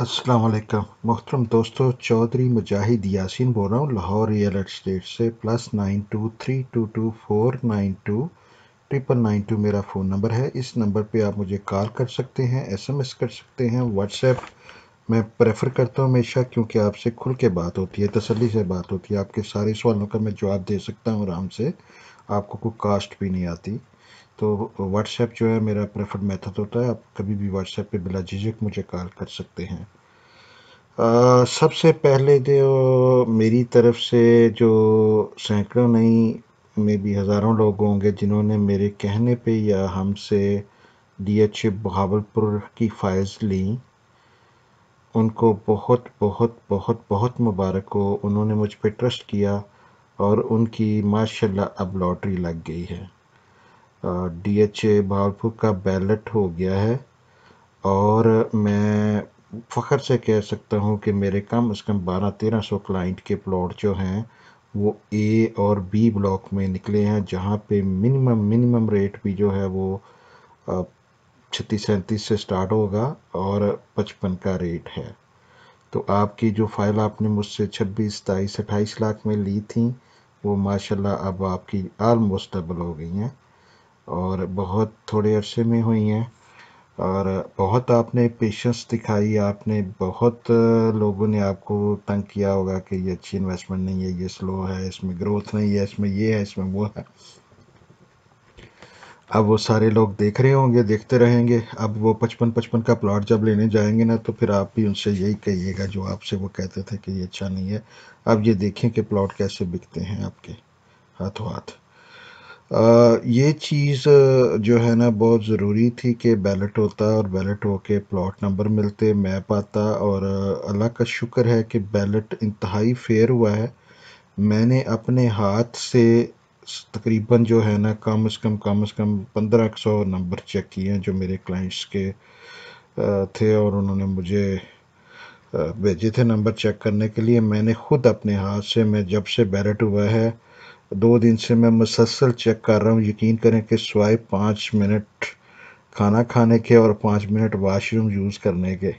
अस्सलाम वालेकुम मोहतरम दोस्तों चौधरी मुजाहिद यासिन बोल रहा हूँ लाहौर रियल एस्टेट से plus nine two three two two four nine two triple nine two मेरा फ़ोन नंबर है इस नंबर पे आप मुझे कॉल कर सकते हैं एसएमएस कर सकते हैं व्हाट्सएप मैं प्रेफर करता हूँ हमेशा क्योंकि आपसे खुल के बात होती है तसली से बात होती है आपके सारे सवालों का मैं जवाब दे सकता हूँ आराम से आपको कोई कास्ट भी नहीं आती तो व्हाट्सएप जो है मेरा प्रेफर्ड मेथड होता है आप कभी भी व्हाट्सएप पे बिला झिझक मुझे कॉल कर सकते हैं आ, सबसे पहले जो तो मेरी तरफ से जो सैकड़ों नहीं मे भी हज़ारों लोग होंगे जिन्होंने मेरे कहने पे या हमसे डी एच बहावलपुर की फाइल्स ली उनको बहुत बहुत बहुत बहुत मुबारक हो उन्होंने मुझ पर ट्रस्ट किया और उनकी माशाल्लाह अब लॉटरी लग गई है डीएचए भावपुर का बैलेट हो गया है और मैं फ़ख्र से कह सकता हूँ कि मेरे कम से कम बारह तेरह सौ क्लाइंट के प्लॉट जो हैं वो ए और बी ब्लॉक में निकले हैं जहाँ पे मिनिमम मिनिमम रेट भी जो है वो छत्तीस सैंतीस से स्टार्ट होगा और पचपन का रेट है तो आपकी जो फ़ाइल आपने मुझसे छब्बीस सताईस अट्ठाईस लाख में ली थी वो माशाल्लाह अब आपकी आलमोस्ट डबल हो गई हैं और बहुत थोड़े अरसे में हुई हैं और बहुत आपने पेशेंस दिखाई आपने बहुत लोगों ने आपको तंग किया होगा कि ये अच्छी इन्वेस्टमेंट नहीं है ये स्लो है इसमें ग्रोथ नहीं है इसमें ये है इसमें वो है अब वो सारे लोग देख रहे होंगे देखते रहेंगे अब वो पचपन पचपन का प्लॉट जब लेने जाएंगे ना तो फिर आप भी उनसे यही कहिएगा जो आपसे वो कहते थे कि ये अच्छा नहीं है अब ये देखें कि प्लॉट कैसे बिकते हैं आपके हाथों हाथ ये चीज़ जो है ना बहुत ज़रूरी थी कि बैलेट होता और बैलेट होके प्लॉट नंबर मिलते मैप आता और अल्लाह का शुक्र है कि बैलेट इंतहाई फेयर हुआ है मैंने अपने हाथ से तकरीबन जो है ना कम से कम कम से कम पंद्रह सौ नंबर चेक किए हैं जो मेरे क्लाइंट्स के थे और उन्होंने मुझे भेजे थे नंबर चेक करने के लिए मैंने खुद अपने हाथ से मैं जब से बैलेट हुआ है दो दिन से मैं मुसलसल चेक कर रहा हूँ यकीन करें कि सवाए पाँच मिनट खाना खाने के और पाँच मिनट वाशरूम यूज़ करने के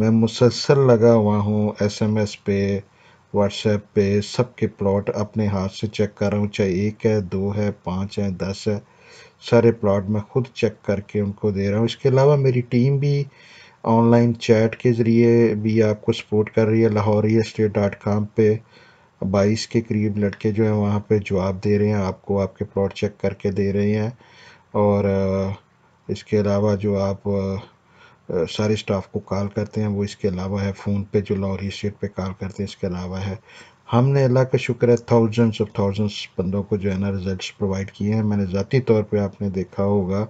मैं मुसलसल लगा हुआ हूँ एस एम एस पे व्हाट्सएप पे सब के प्लॉट अपने हाथ से चेक कर रहा हूँ चाहे एक है दो है पाँच है दस है सारे प्लॉट मैं खुद चेक करके उनको दे रहा हूँ इसके अलावा मेरी टीम भी ऑनलाइन चैट के ज़रिए भी आपको सपोर्ट कर रही है लाहौरी स्टेट डॉट कॉम पर बाईस के करीब लड़के जो हैं वहाँ पे जवाब दे रहे हैं आपको आपके प्लॉट चेक करके दे रहे हैं और इसके अलावा जो आप सारे स्टाफ को कॉल करते हैं वो इसके अलावा है फ़ोन पे जो लॉरी स्टेट पे कॉल करते हैं इसके अलावा है हमने अल्लाह का शुक्र है थाउजेंड्स ऑफ थाउजेंड्स बंदों को जो है ना रिज़ल्ट प्रोवाइड किए हैं मैंने ज़ाती तौर पर आपने देखा होगा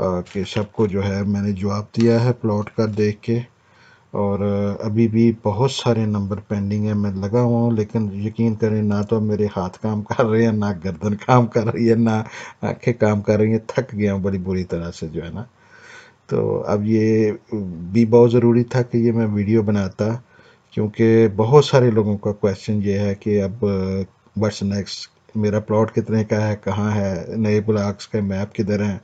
कि सबको जो है मैंने जवाब दिया है प्लॉट का देख के और अभी भी बहुत सारे नंबर पेंडिंग है मैं लगा हुआ हूँ लेकिन यकीन करें ना तो मेरे हाथ काम कर रहे हैं ना गर्दन काम कर रही है ना आंखें काम कर रही हैं थक गया हूँ बड़ी बुरी तरह से जो है ना तो अब ये भी बहुत ज़रूरी था कि ये मैं वीडियो बनाता क्योंकि बहुत सारे लोगों का क्वेश्चन ये है कि अब वट्स नेक्स्ट मेरा प्लॉट कितने का है कहाँ है नए ब्लॉक्स के मैप किधर हैं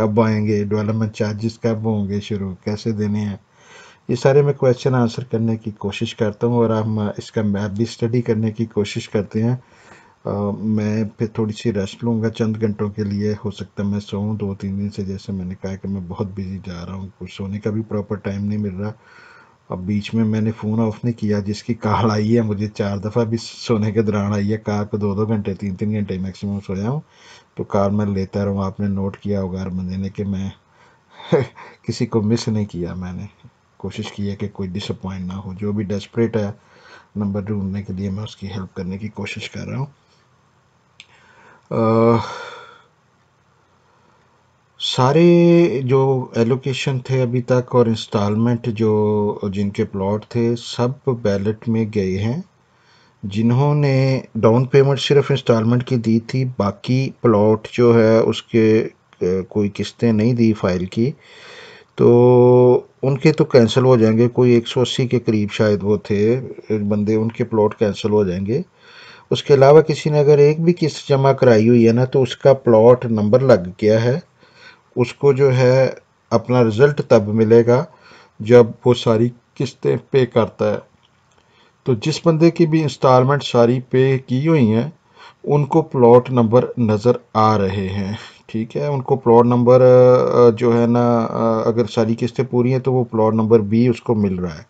कब आएंगे डेवलपमेंट चार्जेस कब होंगे शुरू कैसे देने हैं ये सारे मैं क्वेश्चन आंसर करने की कोशिश करता हूँ और हम इसका मैप भी स्टडी करने की कोशिश करते हैं आ, मैं फिर थोड़ी सी रेस्ट लूँगा चंद घंटों के लिए हो सकता है मैं सोऊँ दो तीन दिन से जैसे मैंने कहा कि मैं बहुत बिजी जा रहा हूँ कुछ सोने का भी प्रॉपर टाइम नहीं मिल रहा अब बीच में मैंने फ़ोन ऑफ नहीं किया जिसकी काल आई है मुझे चार दफ़ा भी सोने के दौरान आई है कार को दो दो घंटे तीन तीन घंटे मैक्सिमम सोया हूँ तो कार मैं लेता रहूँ आपने नोट किया होगा हर बंदे ने कि मैं किसी को मिस नहीं किया मैंने कोशिश की है कि कोई डिसअपॉइंट ना हो जो भी डेस्परेट है नंबर ढूंढने के लिए मैं उसकी हेल्प करने की कोशिश कर रहा हूँ सारे जो एलोकेशन थे अभी तक और इंस्टॉलमेंट जो जिनके प्लॉट थे सब बैलेट में गए हैं जिन्होंने डाउन पेमेंट सिर्फ इंस्टॉलमेंट की दी थी बाकी प्लॉट जो है उसके कोई किस्तें नहीं दी फाइल की तो उनके तो कैंसिल हो जाएंगे कोई एक सौ अस्सी के करीब शायद वो थे बंदे उनके प्लॉट कैंसिल हो जाएंगे उसके अलावा किसी ने अगर एक भी किस्त जमा कराई हुई है ना तो उसका प्लॉट नंबर लग गया है उसको जो है अपना रिज़ल्ट तब मिलेगा जब वो सारी किस्तें पे करता है तो जिस बंदे की भी इंस्टॉलमेंट सारी पे की हुई हैं उनको प्लॉट नंबर नज़र आ रहे हैं ठीक है उनको प्लॉट नंबर जो है ना अगर सारी किस्तें पूरी हैं तो वो प्लॉट नंबर बी उसको मिल रहा है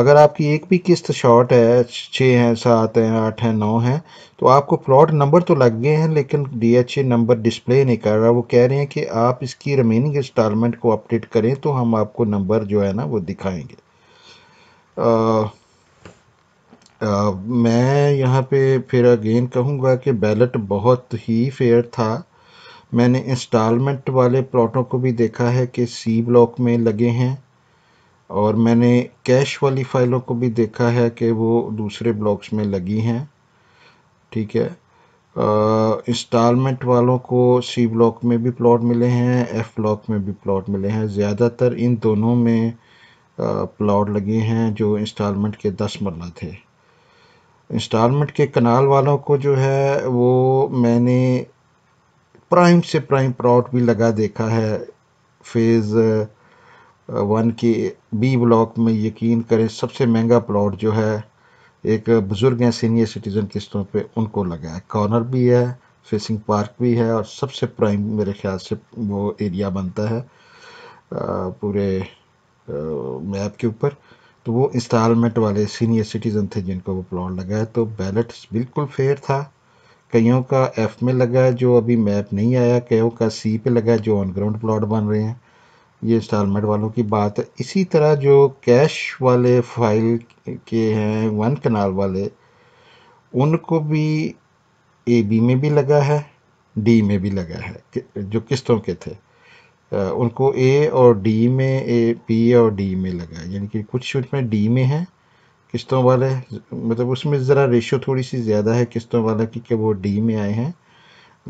अगर आपकी एक भी किस्त शॉर्ट है छः हैं सात हैं आठ हैं नौ हैं तो आपको प्लॉट नंबर तो लग गए हैं लेकिन डीएचए नंबर डिस्प्ले नहीं कर रहा वो कह रहे हैं कि आप इसकी रिमेनिंग इंस्टॉलमेंट को अपडेट करें तो हम आपको नंबर जो है ना वो दिखाएंगे आ, आ, मैं यहाँ पे फिर अगेन कहूँगा कि बैलेट बहुत ही फेयर था मैंने इंस्टॉलमेंट वाले प्लॉटों को भी देखा है कि सी ब्लॉक में लगे हैं और मैंने कैश वाली फ़ाइलों को भी देखा है कि वो दूसरे ब्लॉक्स में लगी हैं ठीक है इंस्टॉलमेंट वालों को सी ब्लॉक में भी प्लॉट मिले हैं एफ ब्लॉक में भी प्लॉट मिले हैं ज़्यादातर इन दोनों में प्लॉट लगे हैं जो इंस्टॉलमेंट के दस मरला थे इंस्टॉलमेंट के कनाल वालों को जो है वो मैंने प्राइम से प्राइम प्लॉट भी लगा देखा है फेज़ वन uh, के बी ब्लॉक में यकीन करें सबसे महंगा प्लॉट जो है एक बुज़ुर्ग हैं सीनियर सिटीज़न किस्तों पे उनको लगा है कॉर्नर भी है फेसिंग पार्क भी है और सबसे प्राइम मेरे ख्याल से वो एरिया बनता है uh, पूरे मैप uh, के ऊपर तो वो इंस्टॉलमेंट वाले सीनियर सिटीज़न थे जिनको वो प्लॉट लगा है तो बैलेट बिल्कुल फेयर था कईयों का एफ़ में लगा है जो अभी मैप नहीं आया कईयों का सी पे लगा है जो ऑन ग्राउंड प्लॉट बन रहे हैं ये इंस्टॉलमेंट वालों की बात है इसी तरह जो कैश वाले फाइल के हैं वन कनाल वाले उनको भी ए बी में भी लगा है डी में भी लगा है जो किस्तों के थे उनको ए और डी में ए बी और डी में लगा है यानी कि कुछ उसमें डी में है किस्तों वाले मतलब उसमें ज़रा रेशो थोड़ी सी ज़्यादा है किस्तों वाला की कि वो डी में आए हैं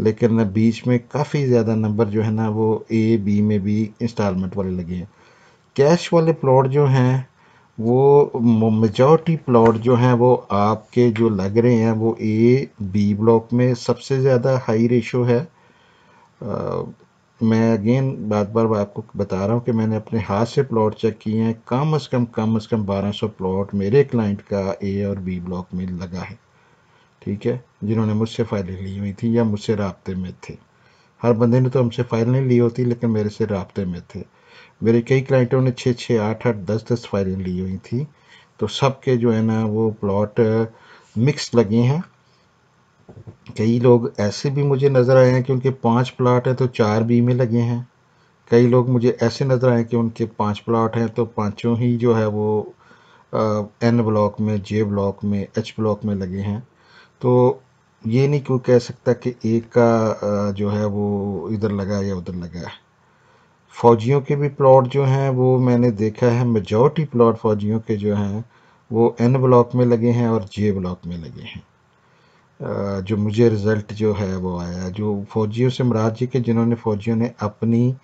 लेकिन बीच में काफ़ी ज़्यादा नंबर जो है ना वो ए बी में भी इंस्टॉलमेंट वाले लगे हैं कैश वाले प्लॉट जो हैं वो मेजॉरिटी प्लॉट जो हैं वो आपके जो लग रहे हैं वो ए बी ब्लॉक में सबसे ज़्यादा हाई रेशो है मैं अगेन बार बार आपको बता रहा हूँ कि मैंने अपने हाथ से प्लॉट चेक किए हैं कम अज़ कम कम अज़ कम 1200 प्लॉट मेरे क्लाइंट का ए और बी ब्लॉक में लगा है ठीक है जिन्होंने मुझसे फाइलें ली हुई थी या मुझसे रबते में थे हर बंदे ने तो हमसे फाइल नहीं ली होती लेकिन मेरे से रबते में थे मेरे कई क्लाइंटों ने छः छः आठ आठ दस दस फाइलें ली हुई थी तो सब के जो है ना वो प्लॉट मिक्स लगे हैं कई लोग ऐसे भी मुझे नज़र आए हैं कि उनके पाँच प्लाट हैं तो चार बी में लगे हैं कई लोग मुझे ऐसे नज़र आए कि उनके पाँच प्लाट हैं तो पाँचों ही जो है वो एन ब्लॉक में जे ब्लॉक में एच ब्लॉक में लगे हैं तो ये नहीं क्यों कह सकता कि एक का आ, जो है वो इधर लगा या उधर लगा है फ़ौजियों के भी प्लॉट जो हैं वो मैंने देखा है मेजॉरिटी प्लॉट फ़ौजियों के जो हैं वो एन ब्लॉक में लगे हैं और जे ब्लॉक में लगे हैं जो मुझे रिज़ल्ट जो है वो आया जो फ़ौजियों से मराद जी के जिन्होंने फ़ौजियों ने अपनी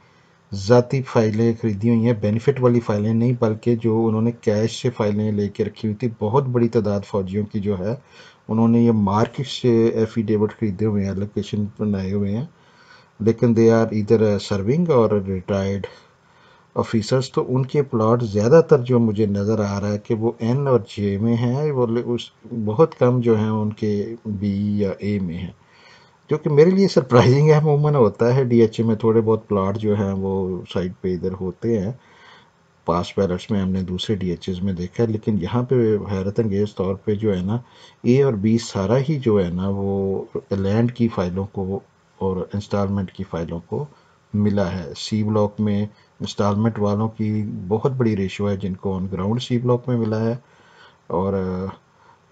ज़ाती फ़ाइलें ख़रीदी हुई हैं बेनिफिट वाली फ़ाइलें नहीं बल्कि जो उन्होंने कैश से फ़ाइलें लेके रखी हुई थी बहुत बड़ी तादाद फ़ौजियों की जो है उन्होंने ये मार्केट से एफिडेविट ख़रीदे हुए हैं एलोकेशन बनाए हुए हैं लेकिन दे आर इधर सर्विंग और रिटायर्ड ऑफिसर्स तो उनके प्लॉट ज़्यादातर जो मुझे नज़र आ रहा है कि वो एन और जे में हैं वो उस बहुत कम जो हैं उनके बी या ए में हैं जो कि मेरे लिए सरप्राइजिंग है अमूमन होता है डीएचए में थोड़े बहुत प्लाट जो हैं वो साइड पे इधर होते हैं पास बैलेट्स में हमने दूसरे डी में देखा है लेकिन यहाँ पे हैरत अंगेज़ तौर पे जो है ना ए और बी सारा ही जो है ना वो लैंड की फ़ाइलों को और इंस्टॉलमेंट की फ़ाइलों को मिला है सी ब्लॉक में इंस्टॉलमेंट वालों की बहुत बड़ी रेशो है जिनको ऑन ग्राउंड सी ब्लॉक में मिला है और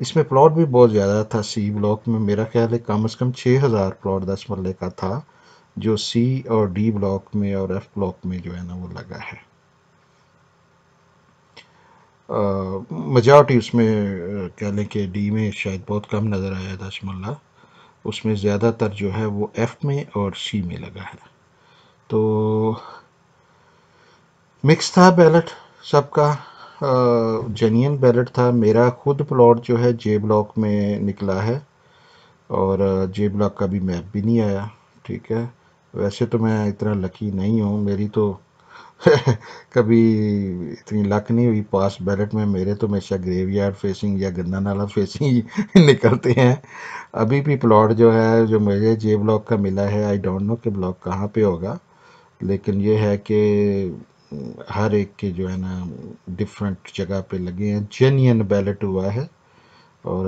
इसमें प्लॉट भी बहुत ज़्यादा था सी ब्लॉक में मेरा ख्याल है कम अज़ कम छः हज़ार प्लॉट दस मरले का था जो सी और डी ब्लॉक में और एफ ब्लॉक में जो है ना वो लगा है मजॉरिटी उसमें कह लें कि डी में शायद बहुत कम नज़र आया दस शमल्ला उसमें ज़्यादातर जो है वो एफ़ में और सी में लगा है तो मिक्स था बैलेट सबका जेन्यन बैलेट था मेरा खुद प्लॉट जो है जे ब्लॉक में निकला है और जे ब्लॉक का भी मैप भी नहीं आया ठीक है वैसे तो मैं इतना लकी नहीं हूँ मेरी तो कभी इतनी लक नहीं हुई पास बैलेट में मेरे तो हमेशा ग्रेवयार्ड फेसिंग या गन्ना नाला फेसिंग निकलते हैं अभी भी प्लॉट जो है जो मुझे जे ब्लॉक का मिला है आई डोंट नो कि ब्लॉक कहाँ पे होगा लेकिन ये है कि हर एक के जो है ना डिफरेंट जगह पे लगे हैं जेन्यन बैलेट हुआ है और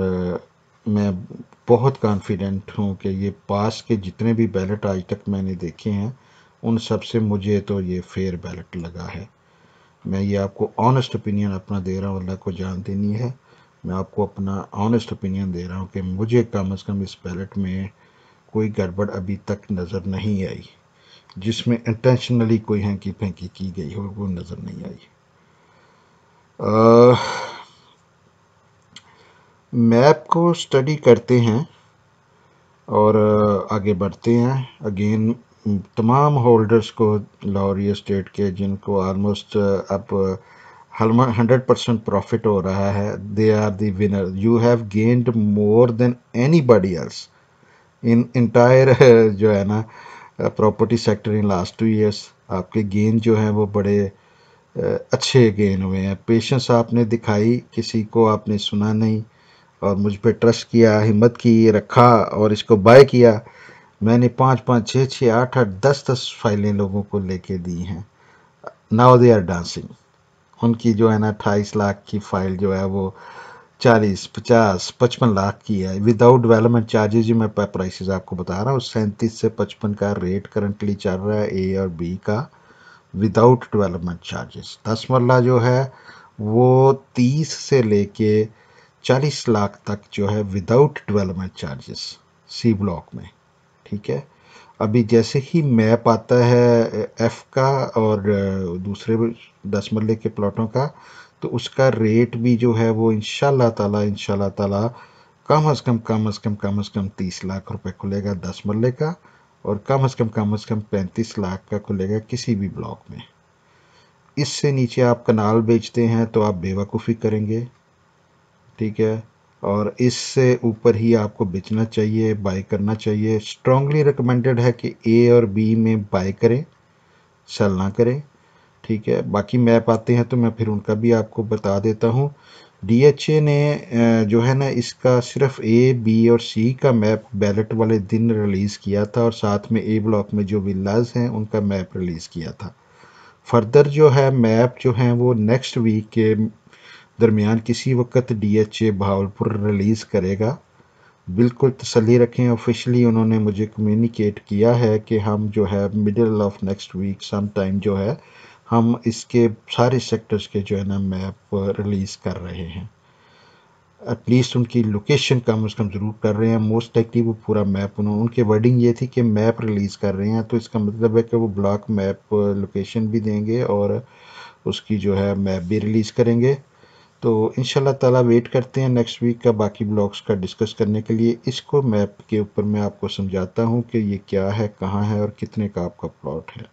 मैं बहुत कॉन्फिडेंट हूँ कि ये पास के जितने भी बैलेट आज तक मैंने देखे हैं उन सब से मुझे तो ये फेयर बैलेट लगा है मैं ये आपको ऑनेस्ट ओपिनियन अपना दे रहा हूँ अल्लाह को जान देनी है मैं आपको अपना ऑनेस्ट ओपिनियन दे रहा हूँ कि मुझे कम अज़ कम इस बैलेट में कोई गड़बड़ अभी तक नज़र नहीं आई जिसमें इंटेंशनली कोई हैंकी फेंकी की गई हो वो नज़र नहीं आई मैप को स्टडी करते हैं और आगे बढ़ते हैं अगेन तमाम होल्डर्स को लाहौरी स्टेट के जिनको ऑलमोस्ट अब हंड्रेड परसेंट प्रॉफिट हो रहा है they are the winner you have gained more than anybody else in entire जो है ना property sector in last two years आपके गेन जो हैं वो बड़े अच्छे गेन हुए हैं पेशेंस आपने दिखाई किसी को आपने सुना नहीं और मुझ पर ट्रस्ट किया हिम्मत की रखा और इसको बाय किया मैंने पाँच पाँच छः छः आठ आठ दस दस फाइलें लोगों को लेके दी हैं नाउ दे आर डांसिंग उनकी जो है ना अट्ठाईस लाख की फ़ाइल जो है वो चालीस पचास पचपन लाख की है विदाउट डेवलपमेंट चार्जेज ही मैं प्राइसेस आपको बता रहा हूँ सैंतीस से पचपन का रेट करंटली चल रहा है ए और बी का विदाउट डेवलपमेंट चार्जेस दस मरला जो है वो तीस से लेके चालीस लाख तक जो है without development charges C block में ठीक है अभी जैसे ही मैप आता है एफ़ का और दूसरे दस मरले के प्लॉटों का तो उसका रेट भी जो है वो इन ताला इन ताला कम अज़ कम कम अज़ कम कम अज़ कम तीस लाख रुपए खुलेगा दस मरले का और कम अज़ कम कम अज़ कम पैंतीस लाख का खुलेगा किसी भी ब्लॉक में इससे नीचे आप कनाल बेचते हैं तो आप बेवकूफ़ी करेंगे ठीक है और इससे ऊपर ही आपको बेचना चाहिए बाय करना चाहिए स्ट्रॉन्गली रिकमेंडेड है कि ए और बी में बाय करें सेल ना करें ठीक है बाकी मैप आते हैं तो मैं फिर उनका भी आपको बता देता हूँ ए ने जो है ना इसका सिर्फ ए बी और सी का मैप बैलेट वाले दिन रिलीज़ किया था और साथ में ए ब्लॉक में जो विलाज हैं उनका मैप रिलीज़ किया था फर्दर जो है मैप जो हैं वो नेक्स्ट वीक के दरमियान किसी वक्त डी ए भावलपुर रिलीज़ करेगा बिल्कुल तसली रखें ऑफिशली उन्होंने मुझे कम्युनिकेट किया है कि हम जो है middle of next week some time जो है हम इसके सारे सेक्टर्स के जो है ना मैप रिलीज़ कर रहे हैं एटलीस्ट उनकी लोकेशन कम अज़ कम ज़रूर कर रहे हैं मोस्ट लाइकली वो पूरा मैप उन्होंने उनके वर्डिंग ये थी कि मैप रिलीज़ कर रहे हैं तो इसका मतलब है कि वो ब्लॉक मैप लोकेशन भी देंगे और उसकी जो है मैप भी रिलीज़ करेंगे तो इन ताला वेट करते हैं नेक्स्ट वीक का बाकी ब्लॉग्स का डिस्कस करने के लिए इसको मैप के ऊपर मैं आपको समझाता हूँ कि ये क्या है कहाँ है और कितने का आपका प्लॉट है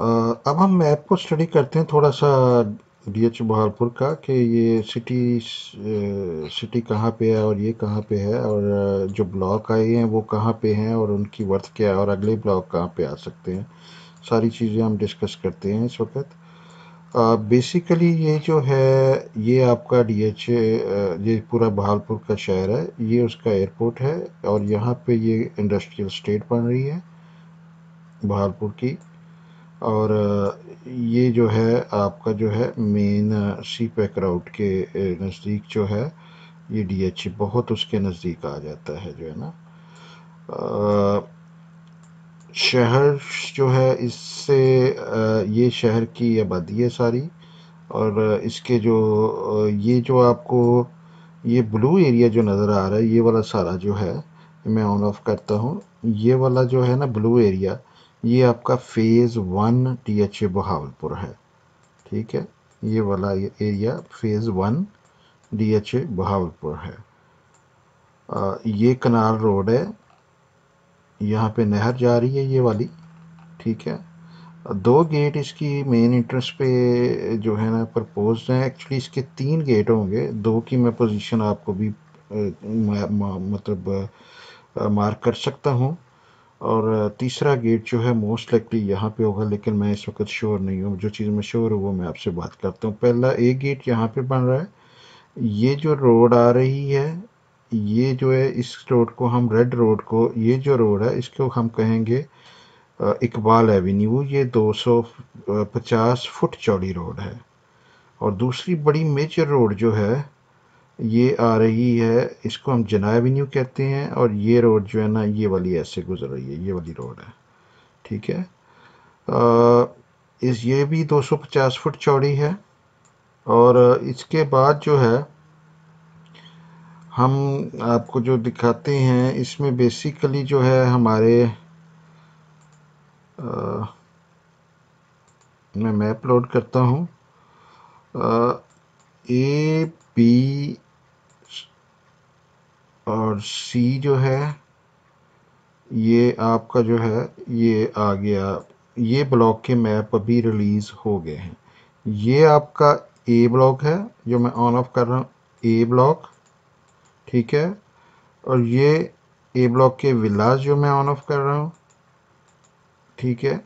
अब हम मैप को स्टडी करते हैं थोड़ा सा डी एच बहालपुर का कि ये सिटी सिटी कहाँ पे है और ये कहाँ पे है और जो ब्लॉक आए हैं वो कहाँ पे हैं और उनकी वर्थ क्या है और अगले ब्लॉक कहाँ पे आ सकते हैं सारी चीज़ें हम डिस्कस करते हैं इस वक्त बेसिकली ये जो है ये आपका डी एच ये पूरा बहालपुर का शहर है ये उसका एयरपोर्ट है और यहाँ पे ये इंडस्ट्रियल स्टेट बन रही है बहालपुर की और ये जो है आपका जो है मेन सी पैक राउट के नज़दीक जो है ये डीएचए e बहुत उसके नज़दीक आ जाता है जो है ना शहर जो है इससे ये शहर की आबादी है सारी और इसके जो ये जो आपको ये ब्लू एरिया जो नज़र आ रहा है ये वाला सारा जो है मैं ऑन ऑफ करता हूँ ये वाला जो है ना ब्लू एरिया ये आपका phase one D H A Bahawalpur है ठीक है ये वाला area phase one D H A Bahawalpur है आ, ये कनाल रोड है यहाँ पे नहर जा रही है ये वाली ठीक है दो गेट इसकी मेन इंट्रेंस पे जो है ना प्रपोज हैं एक्चुअली इसके तीन गेट होंगे दो की मैं पोजीशन आपको भी मतलब मार्क कर सकता हूँ और तीसरा गेट जो है मोस्ट लाइकली यहाँ पे होगा लेकिन मैं इस वक्त श्योर नहीं हूँ जो चीज़ में श्योर हूँ वो मैं आपसे बात करता हूँ पहला एक गेट यहाँ पे बन रहा है ये जो रोड आ रही है ये जो है इस रोड को हम रेड रोड को ये जो रोड है इसको हम कहेंगे इकबाल एवेन्यू ये 250 फुट चौड़ी रोड है और दूसरी बड़ी मेजर रोड जो है ये आ रही है इसको हम जना एवेन्यू कहते हैं और ये रोड जो है ना ये वाली ऐसे गुजर रही है ये वाली रोड है ठीक है आ, इस ये भी 250 फुट चौड़ी है और इसके बाद जो है हम आपको जो दिखाते हैं इसमें बेसिकली जो है हमारे आ, मैं मैप लोड करता हूँ ए बी और सी जो है ये आपका जो है ये आ गया ये ब्लॉक के मैप अभी रिलीज़ हो गए हैं ये आपका ए ब्लॉक है जो मैं ऑन ऑफ कर रहा हूँ ए ब्लॉक ठीक है और ये ए ब्लॉक के विलास जो मैं ऑन ऑफ कर रहा हूँ ठीक है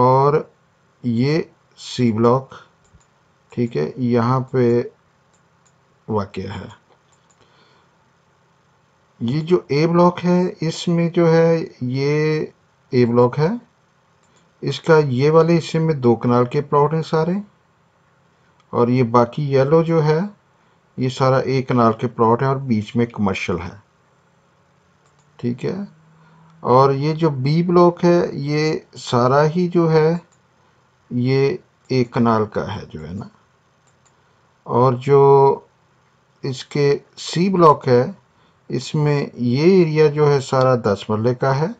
और ये सी ब्लॉक ठीक है यहाँ पे वाक़ है ये जो ए ब्लॉक है इसमें जो है ये ए ब्लॉक है इसका ये वाले हिस्से में दो कनाल के प्लॉट हैं सारे और ये बाकी येलो जो है ये सारा ए कनाल के प्लॉट है और बीच में कमर्शल है ठीक है और ये जो बी ब्लॉक है ये सारा ही जो है ये ए कनाल का है जो है ना और जो इसके सी ब्लॉक है इसमें ये एरिया जो है सारा दस मरले का है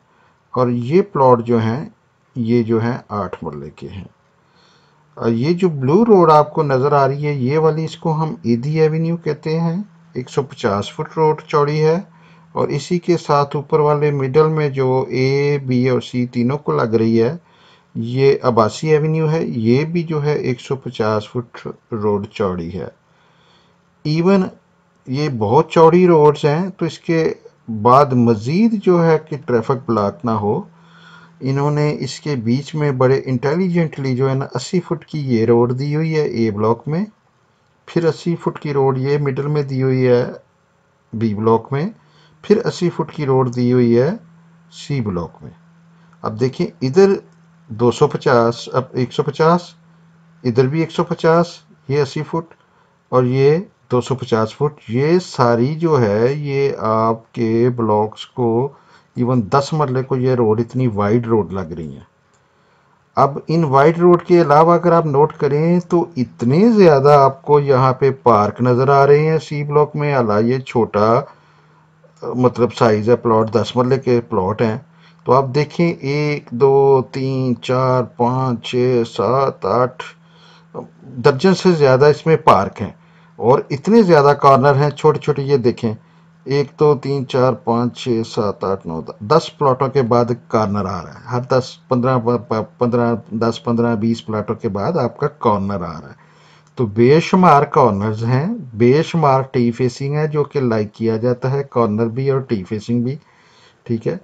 और ये प्लॉट जो हैं ये जो हैं आठ मरले के हैं और ये जो ब्लू रोड आपको नज़र आ रही है ये वाली इसको हम ईदी एवेन्यू कहते हैं 150 फुट रोड चौड़ी है और इसी के साथ ऊपर वाले मिडल में जो ए बी और सी तीनों को लग रही है ये अबासी एवेन्यू है ये भी जो है 150 फुट रोड चौड़ी है इवन ये बहुत चौड़ी रोड्स हैं तो इसके बाद मज़ीद जो है कि ट्रैफिक ब्लॉक ना हो इन्होंने इसके बीच में बड़े इंटेलिजेंटली जो है ना अस्सी फुट की ये रोड दी हुई है ए ब्लॉक में फिर अस्सी फुट की रोड ये मिडल में दी हुई है बी ब्लॉक में फिर अस्सी फुट की रोड दी हुई है सी ब्लॉक में अब देखिए इधर 250 अब 150 इधर भी 150 ये अस्सी फुट और ये 250 फुट ये सारी जो है ये आपके ब्लॉक्स को इवन 10 मरले को ये रोड इतनी वाइड रोड लग रही है अब इन वाइड रोड के अलावा अगर आप नोट करें तो इतने ज़्यादा आपको यहाँ पे पार्क नज़र आ रहे हैं सी ब्लॉक में अला ये छोटा मतलब साइज़ है प्लॉट दस मरले के प्लॉट हैं तो आप देखें एक दो तीन चार पाँच छः सात आठ दर्जन से ज़्यादा इसमें पार्क हैं और इतने ज़्यादा कॉर्नर हैं छोटे छोटे ये देखें एक दो तो, तीन चार पाँच छः सात आठ नौ दस प्लाटों के बाद कॉर्नर आ रहा है हर दस पंद्रह पंद्रह दस पंद्रह बीस प्लाटों के बाद आपका कॉर्नर आ रहा है तो बेशुमार कॉर्नर्स हैं बेशुमार टी फेसिंग है जो कि लाइक किया जाता है कॉर्नर भी और टी फेसिंग भी ठीक है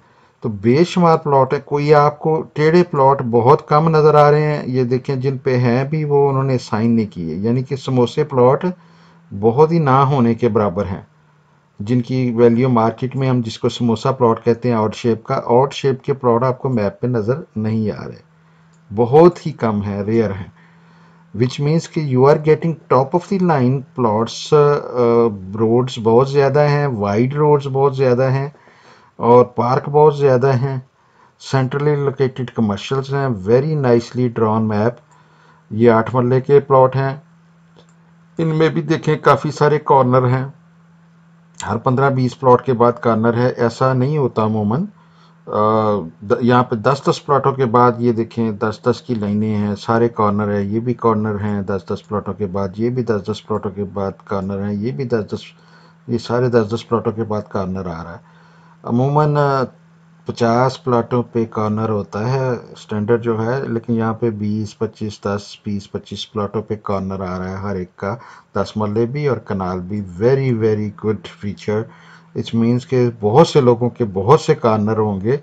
तो बेशुमार प्लॉट है कोई आपको टेढ़े प्लॉट बहुत कम नज़र आ रहे हैं ये देखें जिन पे हैं भी वो उन्होंने साइन नहीं किए यानी कि समोसे प्लॉट बहुत ही ना होने के बराबर हैं जिनकी वैल्यू मार्केट में हम जिसको समोसा प्लॉट कहते हैं आउट शेप का आउट शेप के प्लॉट आपको मैप पे नज़र नहीं आ रहे बहुत ही कम है रेयर हैं विच मीन्स कि you are getting top of the line plots roads बहुत ज़्यादा हैं वाइड रोड्स बहुत ज़्यादा हैं और पार्क बहुत ज़्यादा हैं सेंट्रली लोकेटेड कमर्शल्स हैं वेरी नाइसली ड्रॉन मैप ये आठ मरले के प्लॉट हैं इनमें भी देखें काफ़ी सारे कॉर्नर हैं हर पंद्रह बीस प्लॉट के बाद कॉर्नर है ऐसा नहीं होता अमूमन यहाँ पे दस दस प्लॉटों के बाद ये देखें दस दस की लाइनें हैं सारे कॉर्नर है ये भी कॉर्नर हैं दस दस प्लॉटों के बाद ये भी दस दस प्लॉटों के बाद कॉर्नर हैं ये भी दस दस ये सारे दस दस प्लॉटों के बाद कॉर्नर आ रहा है अमूमन पचास प्लाटों पे कॉर्नर होता है स्टैंडर्ड जो है लेकिन यहाँ पे बीस पच्चीस दस बीस पच्चीस प्लाटों पे कॉर्नर आ रहा है हर एक का दस मल्ले भी और कनाल भी very very good feature it's means के बहुत से लोगों के बहुत से कॉर्नर होंगे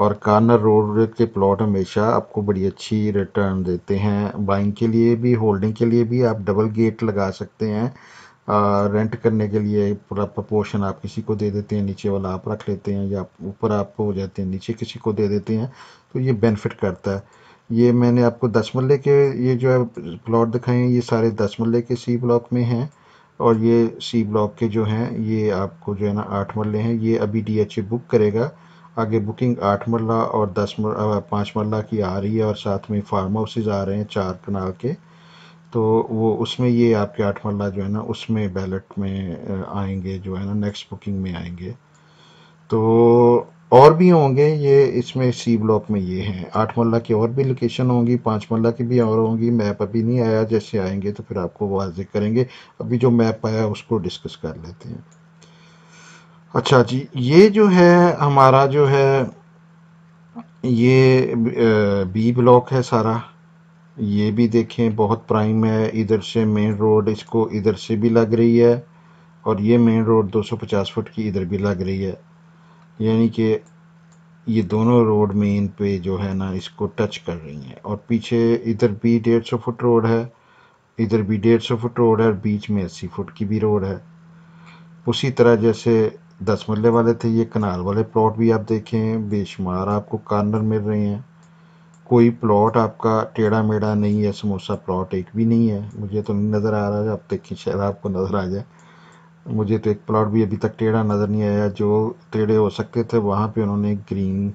और कॉर्नर रोड के प्लॉट हमेशा आपको बड़ी अच्छी रिटर्न देते हैं बाइंग के लिए भी होल्डिंग के लिए भी आप डबल गेट लगा सकते हैं रेंट करने के लिए पूरा प्रपोर्शन आप किसी को दे देते हैं नीचे वाला आप रख लेते हैं या ऊपर आप हो जाते हैं नीचे किसी को दे देते हैं तो ये बेनिफिट करता है ये मैंने आपको दस मल्ले के ये जो है प्लॉट दिखाए हैं ये सारे दस मल्ले के सी ब्लॉक में हैं और ये सी ब्लॉक के जो हैं ये आपको जो है ना आठ मरले हैं ये अभी डी बुक करेगा आगे बुकिंग आठ मरला और दस मर पाँच मरला की आ रही है और साथ में फार्म हाउसेज आ रहे हैं चार कनाल के तो वो उसमें ये आपके आठ मल्ला जो है ना उसमें बैलेट में आएंगे जो है ना नेक्स्ट बुकिंग में आएंगे तो और भी होंगे ये इसमें सी ब्लॉक में ये हैं आठ मल्ला की और भी लोकेशन होंगी पाँच मल्ला की भी और होंगी मैप अभी नहीं आया जैसे आएंगे तो फिर आपको वाजे करेंगे अभी जो मैप आया उसको डिस्कस कर लेते हैं अच्छा जी ये जो है हमारा जो है ये बी ब्लॉक है सारा ये भी देखें बहुत प्राइम है इधर से मेन रोड इसको इधर से भी लग रही है और ये मेन रोड 250 फुट की इधर भी लग रही है यानी कि ये दोनों रोड मेन पे जो है ना इसको टच कर रही हैं और पीछे इधर भी डेढ़ सौ फुट रोड है इधर भी डेढ़ सौ फुट रोड है और बीच में अस्सी फुट की भी रोड है उसी तरह जैसे दस मल्ले वाले थे ये कनाल वाले प्लॉट भी आप देखें बेशुमार आपको कॉर्नर मिल रहे हैं कोई प्लॉट आपका टेढ़ा मेढ़ा नहीं है समोसा प्लॉट एक भी नहीं है मुझे तो नहीं नज़र आ रहा है अब देखिए शायद आपको नज़र आ जाए मुझे तो एक प्लॉट भी अभी तक टेढ़ा नज़र नहीं आया जो टेढ़े हो सकते थे वहाँ पे उन्होंने ग्रीन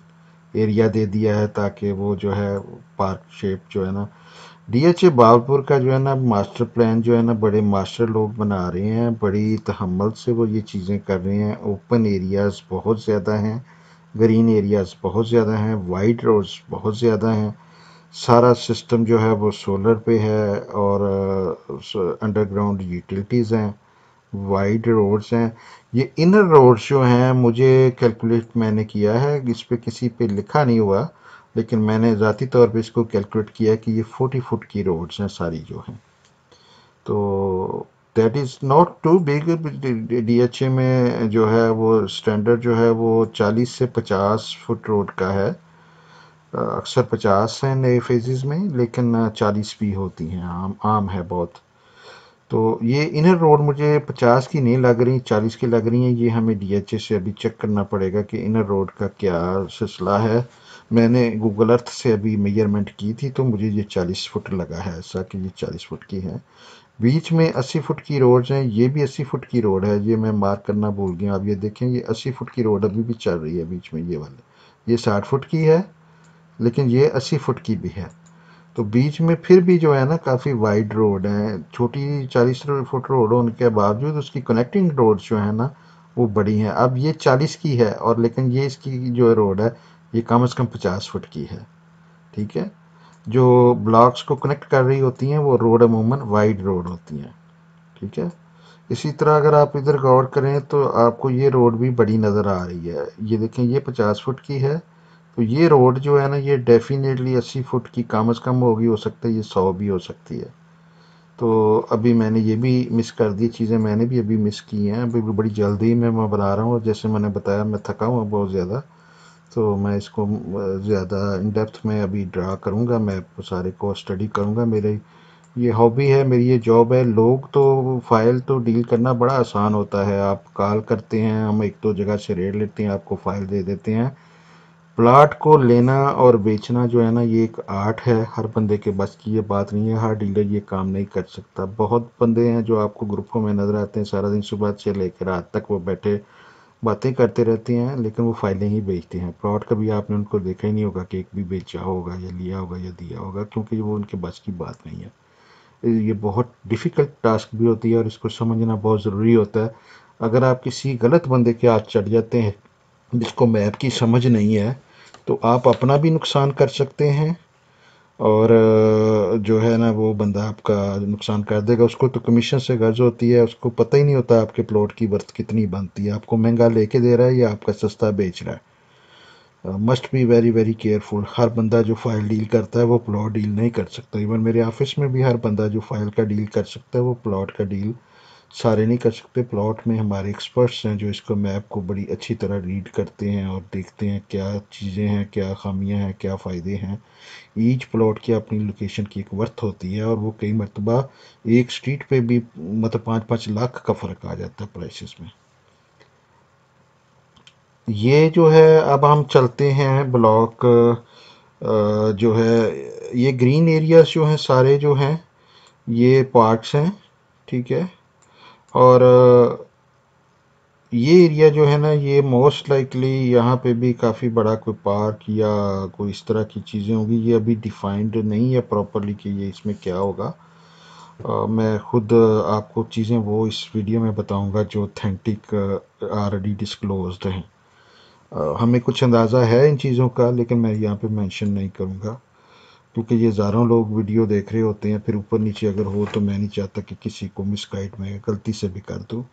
एरिया दे दिया है ताकि वो जो है पार्क शेप जो है ना डीएचए बालपुर का जो है ना मास्टर प्लान जो है ना बड़े मास्टर लोग बना रहे हैं बड़ी तहमल से वो ये चीज़ें कर रहे हैं ओपन एरियाज़ बहुत ज़्यादा हैं ग्रीन एरियाज़ बहुत ज़्यादा हैं वाइट रोड्स बहुत ज़्यादा हैं सारा सिस्टम जो है वो सोलर पे है और अंडरग्राउंड uh, यूटिलिटीज़ हैं वाइड रोड्स हैं ये इनर रोड्स जो हैं मुझे कैलकुलेट मैंने किया है इस पर किसी पे लिखा नहीं हुआ लेकिन मैंने ज़ाती तौर पे इसको कैलकुलेट किया कि ये 40 फुट की रोड्स हैं सारी जो हैं तो that is not too big D H A में जो है वो स्टैंडर्ड जो है वो चालीस से पचास फुट रोड का है अक्सर पचास हैं नए फेजेस में लेकिन चालीस भी होती हैं आम आम है बहुत तो ये इनर रोड मुझे पचास की नहीं लग रही चालीस की लग रही हैं ये हमें डी एच ए से अभी चेक करना पड़ेगा कि इनर रोड का क्या सिलसिला है मैंने गूगल अर्थ से अभी मेजरमेंट की थी तो मुझे ये चालीस फुट लगा है ऐसा कि ये चालीस फुट की है बीच में 80 फुट की रोड है ये भी 80 फुट की रोड है ये मैं मार्क करना भूल गया आप ये देखें ये 80 फुट की रोड अभी भी चल रही है बीच में ये वाली ये 60 फुट की है लेकिन ये 80 फुट की भी है तो बीच में फिर भी जो है ना काफ़ी वाइड रोड है छोटी चालीस फुट रोड होने के बावजूद उसकी कनेक्टिंग रोड जो है ना वो बड़ी हैं अब ये चालीस की है और लेकिन ये इसकी जो रोड है ये कम अज़ कम पचास फुट की है ठीक है जो ब्लॉक्स को कनेक्ट कर रही होती हैं वो रोड अमूमन वाइड रोड होती हैं ठीक है इसी तरह अगर आप इधर गौर करें तो आपको ये रोड भी बड़ी नज़र आ रही है ये देखें ये पचास फुट की है तो ये रोड जो है ना ये डेफिनेटली अस्सी फुट की कम अज़ कम होगी हो सकता है ये सौ भी हो सकती है तो अभी मैंने ये भी मिस कर दी चीज़ें मैंने भी अभी मिस की हैं अभी बड़ी जल्दी में मैं बना रहा हूँ जैसे मैंने बताया मैं थका हुआ बहुत ज़्यादा तो मैं इसको ज़्यादा इन डेप्थ में अभी ड्रा करूँगा मैं सारे को स्टडी करूँगा मेरे ये हॉबी है मेरी ये जॉब है लोग तो फाइल तो डील करना बड़ा आसान होता है आप कॉल करते हैं हम एक दो तो जगह से रेड लेते हैं आपको फाइल दे देते हैं प्लाट को लेना और बेचना जो है ना ये एक आर्ट है हर बंदे के बस की ये बात नहीं है हर डीलर ये काम नहीं कर सकता बहुत बंदे हैं जो आपको ग्रुपों में नज़र आते हैं सारा दिन सुबह से लेकर रात तक वो बैठे बातें करते रहते हैं लेकिन वो फाइलें ही बेचते हैं प्लॉट कभी आपने उनको देखा ही नहीं होगा कि एक भी बेचा होगा या लिया होगा या दिया होगा क्योंकि वो उनके बस की बात नहीं है ये बहुत डिफ़िकल्ट टास्क भी होती है और इसको समझना बहुत ज़रूरी होता है अगर आप किसी गलत बंदे के हाथ चढ़ जाते हैं जिसको मैप की समझ नहीं है तो आप अपना भी नुकसान कर सकते हैं और जो है ना वो बंदा आपका नुकसान कर देगा उसको तो कमीशन से गर्ज होती है उसको पता ही नहीं होता आपके प्लॉट की वर्थ कितनी बनती है आपको महंगा लेके दे रहा है या आपका सस्ता बेच रहा है must be very very careful हर बंदा जो फाइल डील करता है वो प्लॉट डील नहीं कर सकता इवन मेरे ऑफिस में भी हर बंदा जो फाइल का डील कर सकता है वो प्लॉट का डील सारे नहीं कर सकते प्लॉट में हमारे एक्सपर्ट्स हैं जो इसको मैप को बड़ी अच्छी तरह रीड करते हैं और देखते हैं क्या चीज़ें हैं क्या खामियां हैं क्या फ़ायदे हैं ईच प्लॉट की अपनी लोकेशन की एक वर्थ होती है और वो कई मरतबा एक स्ट्रीट पे भी मतलब पाँच पाँच लाख का फ़र्क आ जाता है प्राइसेस में ये जो है अब हम चलते हैं ब्लॉक जो है ये ग्रीन एरियाज जो हैं सारे जो हैं ये पार्ट्स हैं ठीक है और ये एरिया जो है ना ये मोस्ट लाइकली यहाँ पे भी काफ़ी बड़ा कोई पार्क या कोई इस तरह की चीज़ें होंगी ये अभी डिफाइंड नहीं है प्रॉपरली कि ये इसमें क्या होगा आ, मैं ख़ुद आपको चीज़ें वो इस वीडियो में बताऊंगा जो ऑथेंटिक ऑलरेडी डिस्क्लोज्ड हैं हमें कुछ अंदाज़ा है इन चीज़ों का लेकिन मैं यहाँ पे मेंशन नहीं करूँगा क्योंकि ये हज़ारों लोग वीडियो देख रहे होते हैं फिर ऊपर नीचे अगर हो तो मैं नहीं चाहता कि किसी को मिस गाइड में गलती से भी कर दूँ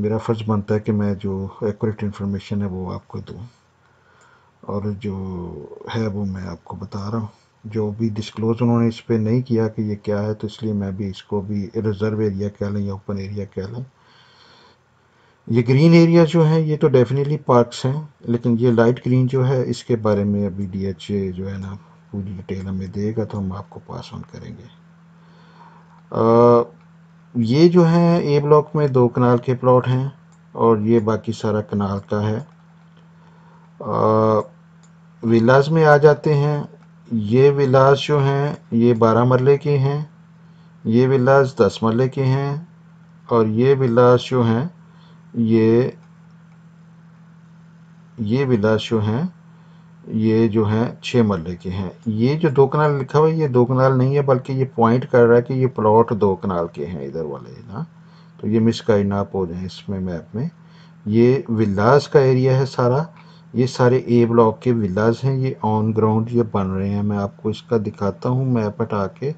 मेरा फ़र्ज़ बनता है कि मैं जो एक्यूरेट इन्फॉर्मेशन है वो आपको दूँ और जो है वो मैं आपको बता रहा हूँ जो भी डिस्क्लोज़ उन्होंने इस पर नहीं किया कि ये क्या है तो इसलिए मैं भी इसको भी रिज़र्व एरिया कह लें या ओपन एरिया कह लें ये ग्रीन एरिया जो है ये तो डेफिनेटली पार्क्स हैं लेकिन ये लाइट ग्रीन जो है इसके बारे में अभी डी जो है ना पूरी डिटेल हमें देगा तो हम आपको पास ऑन करेंगे आ, ये जो है ए ब्लॉक में दो कनाल के प्लॉट हैं और ये बाकी सारा कनाल का है विलाज विलास में आ जाते हैं ये विलास जो हैं ये बारह मरले के हैं ये विलास दस मरले के हैं और ये विलाज जो हैं ये ये विलास जो हैं ये जो है छः मरले के हैं ये जो दो कनाल लिखा हुआ है ये दो कनाल नहीं है बल्कि ये पॉइंट कर रहा है कि ये प्लॉट दो कनाल के हैं इधर वाले ना तो ये मिस का इना हो जाए इसमें मैप में ये विलास का एरिया है सारा ये सारे ए ब्लॉक के विलास हैं ये ऑन ग्राउंड ये बन रहे हैं मैं आपको इसका दिखाता हूँ मैप हटा के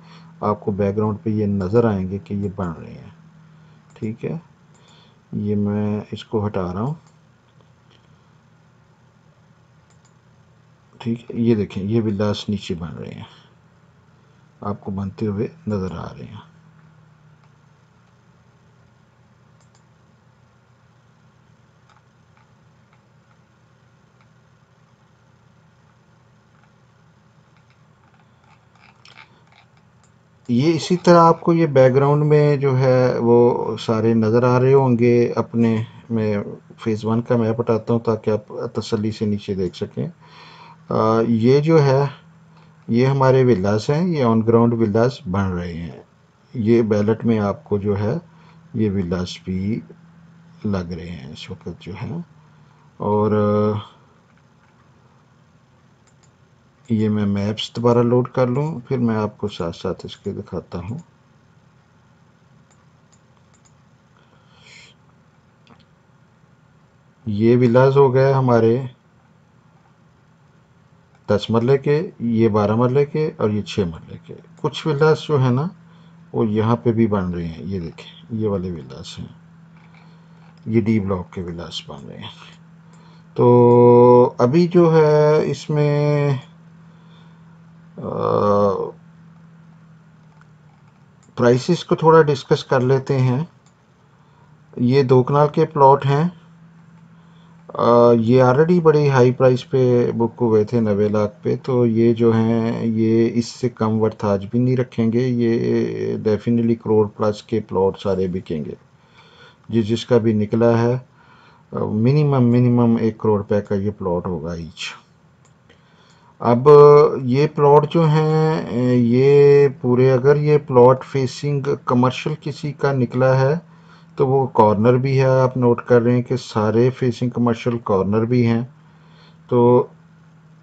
आपको बैकग्राउंड पर ये नज़र आएंगे कि ये बन रहे हैं ठीक है ये मैं इसको हटा रहा हूँ ठीक है ये देखें ये भी लास्ट नीचे बन रहे हैं आपको बनते हुए नज़र आ रहे हैं ये इसी तरह आपको ये बैकग्राउंड में जो है वो सारे नज़र आ रहे होंगे अपने मैं फेज़ वन का मैप हटाता हूँ ताकि आप तसली से नीचे देख सकें ये जो है ये हमारे विलास हैं ये ऑन ग्राउंड विलास बन रहे हैं ये बैलेट में आपको जो है ये विलास भी लग रहे हैं इस वक्त जो है और ये मैं मैप्स दोबारा लोड कर लूँ फिर मैं आपको साथ साथ इसके दिखाता हूँ ये विलास हो गए हमारे दस मरले के ये बारह मरले के और ये छः मरले के कुछ विलास जो है ना वो यहाँ पे भी बन रहे हैं ये देखें ये वाले विलास हैं ये डी ब्लॉक के विलास बन रहे हैं तो अभी जो है इसमें प्राइसेस को थोड़ा डिस्कस कर लेते हैं ये दो कनाल के प्लॉट हैं ये ऑलरेडी बड़ी हाई प्राइस पे बुक हुए थे नबे लाख पे तो ये जो हैं ये इससे कम वर्थ आज भी नहीं रखेंगे ये डेफिनेटली करोड़ प्लस के प्लॉट सारे बिकेंगे जिस जिसका भी निकला है मिनिमम मिनिमम एक करोड़ रुपए का ये प्लॉट होगा ईच अब ये प्लॉट जो हैं ये पूरे अगर ये प्लॉट फेसिंग कमर्शियल किसी का निकला है तो वो कॉर्नर भी है आप नोट कर रहे हैं कि सारे फेसिंग कमर्शियल कॉर्नर भी हैं तो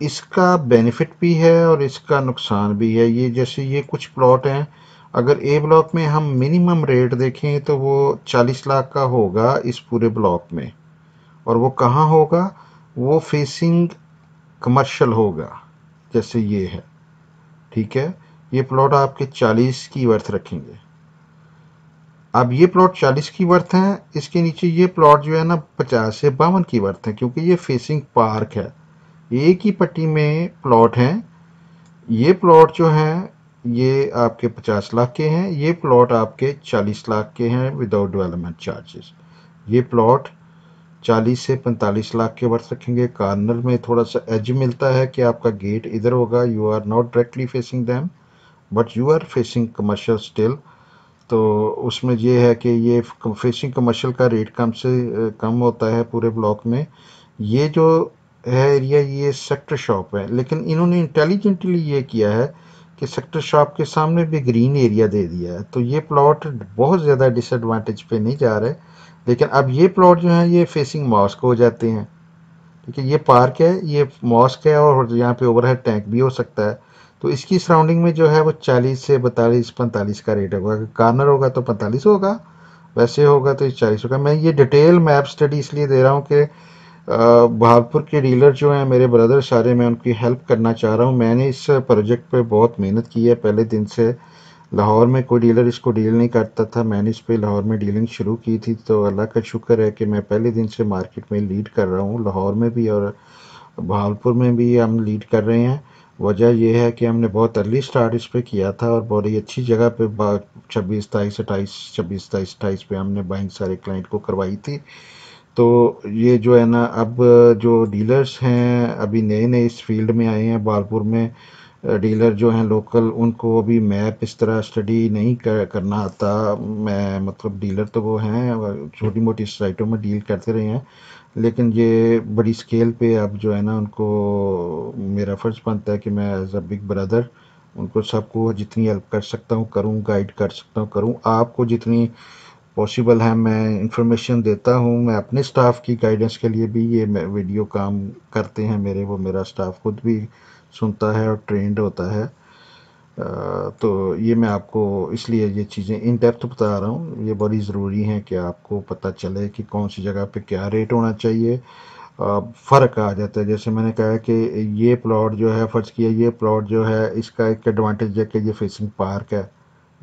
इसका बेनिफिट भी है और इसका नुकसान भी है ये जैसे ये कुछ प्लॉट हैं अगर ए ब्लॉक में हम मिनिमम रेट देखें तो वो 40 लाख का होगा इस पूरे ब्लॉक में और वो कहाँ होगा वो फेसिंग कमर्शियल होगा जैसे ये है ठीक है ये प्लॉट आपके 40 की वर्थ रखेंगे अब ये प्लॉट 40 की वर्थ है इसके नीचे ये प्लॉट जो है ना 50 से बावन की वर्थ है क्योंकि ये फेसिंग पार्क है एक ही पट्टी में प्लॉट हैं ये प्लॉट जो हैं ये आपके 50 लाख के हैं ये प्लॉट आपके 40 लाख के हैं विदाउट डेवलपमेंट चार्जेस ये प्लॉट 40 से 45 लाख के वर्थ रखेंगे कार्नर में थोड़ा सा एज मिलता है कि आपका गेट इधर होगा you are not directly facing them but you are facing commercial still तो उसमें ये है कि ये फिशिंग कमर्शियल का रेट कम से कम होता है पूरे ब्लॉक में ये जो है एरिया ये सेक्टर शॉप है लेकिन इन्होंने इंटेलिजेंटली ये किया है कि सेक्टर शॉप के सामने भी ग्रीन एरिया दे दिया है तो ये प्लॉट बहुत ज़्यादा डिसएडवांटेज पे नहीं जा रहे लेकिन अब ये प्लॉट जो है ये फेसिंग मॉस्क हो जाते हैं ठीक है ये पार्क है ये मॉस्क है और यहाँ पे ओवरहेड टैंक भी हो सकता है तो इसकी सराउंडिंग में जो है वो 40 से बतालीस पैंतालीस का रेट होगा अगर कार्नर होगा तो पैंतालीस होगा वैसे होगा तो चालीस होगा मैं ये डिटेल मैप स्टडी इसलिए दे रहा हूँ कि भागपुर के डीलर जो हैं मेरे ब्रदर सारे मैं उनकी हेल्प करना चाह रहा हूँ मैंने इस प्रोजेक्ट पे बहुत मेहनत की है पहले दिन से लाहौर में कोई डीलर इसको डील नहीं करता था मैंने इस पर लाहौर में डीलिंग शुरू की थी तो अल्लाह का शुक्र है कि मैं पहले दिन से मार्केट में लीड कर रहा हूँ लाहौर में भी और भागलपुर में भी हम लीड कर रहे हैं वजह यह है कि हमने बहुत अर्ली स्टार्ट इस पर किया था और बहुत ही अच्छी जगह पे छब्बीस ताईस अट्ठाईस छब्बीस ताईस अट्ठाईस पे हमने बाइंग सारे क्लाइंट को करवाई थी तो ये जो है ना अब जो डीलर्स हैं अभी नए नए इस फील्ड में आए हैं बालपुर में डीलर जो हैं लोकल उनको अभी मैप इस तरह स्टडी नहीं कर, करना आता मैं मतलब डीलर तो वो हैं छोटी मोटी साइटों में डील करते रहे हैं लेकिन ये बड़ी स्केल पे अब जो है ना उनको मेरा फ़र्ज़ बनता है कि मैं एज अ बिग ब्रदर उनको सबको जितनी हेल्प कर सकता हूँ करूँ गाइड कर सकता हूँ करूँ आपको जितनी पॉसिबल है मैं इंफॉर्मेशन देता हूँ मैं अपने स्टाफ की गाइडेंस के लिए भी ये वीडियो काम करते हैं मेरे वो मेरा स्टाफ खुद भी सुनता है और ट्रेंड होता है तो ये मैं आपको इसलिए ये चीज़ें इन डेप्थ बता रहा हूँ ये बड़ी ज़रूरी हैं कि आपको पता चले कि कौन सी जगह पे क्या रेट होना चाहिए फ़र्क आ जाता है जैसे मैंने कहा कि ये प्लॉट जो है फ़र्ज़ किया ये प्लॉट जो है इसका एक एडवांटेज है कि ये फेसिंग पार्क है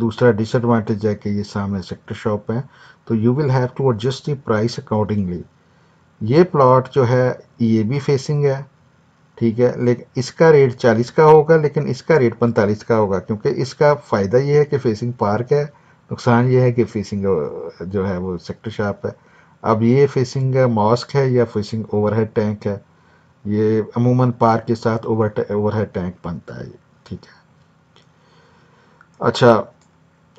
दूसरा डिसएडवांटेज है कि ये सामने सेक्टर शॉप है तो you will have to adjust the price accordingly ये प्लॉट जो है ये भी फेसिंग है ठीक है लेकिन इसका रेट चालीस का होगा लेकिन इसका रेट पैंतालीस का होगा क्योंकि इसका फ़ायदा ये है कि फेसिंग पार्क है नुकसान ये है कि फेसिंग जो है वो सेक्टर शाप है अब ये फेसिंग मॉस्क है या फेसिंग ओवरहेड टैंक है ये अमूमन पार्क के साथ ओवर ओवरहेड टैंक बनता है ठीक है अच्छा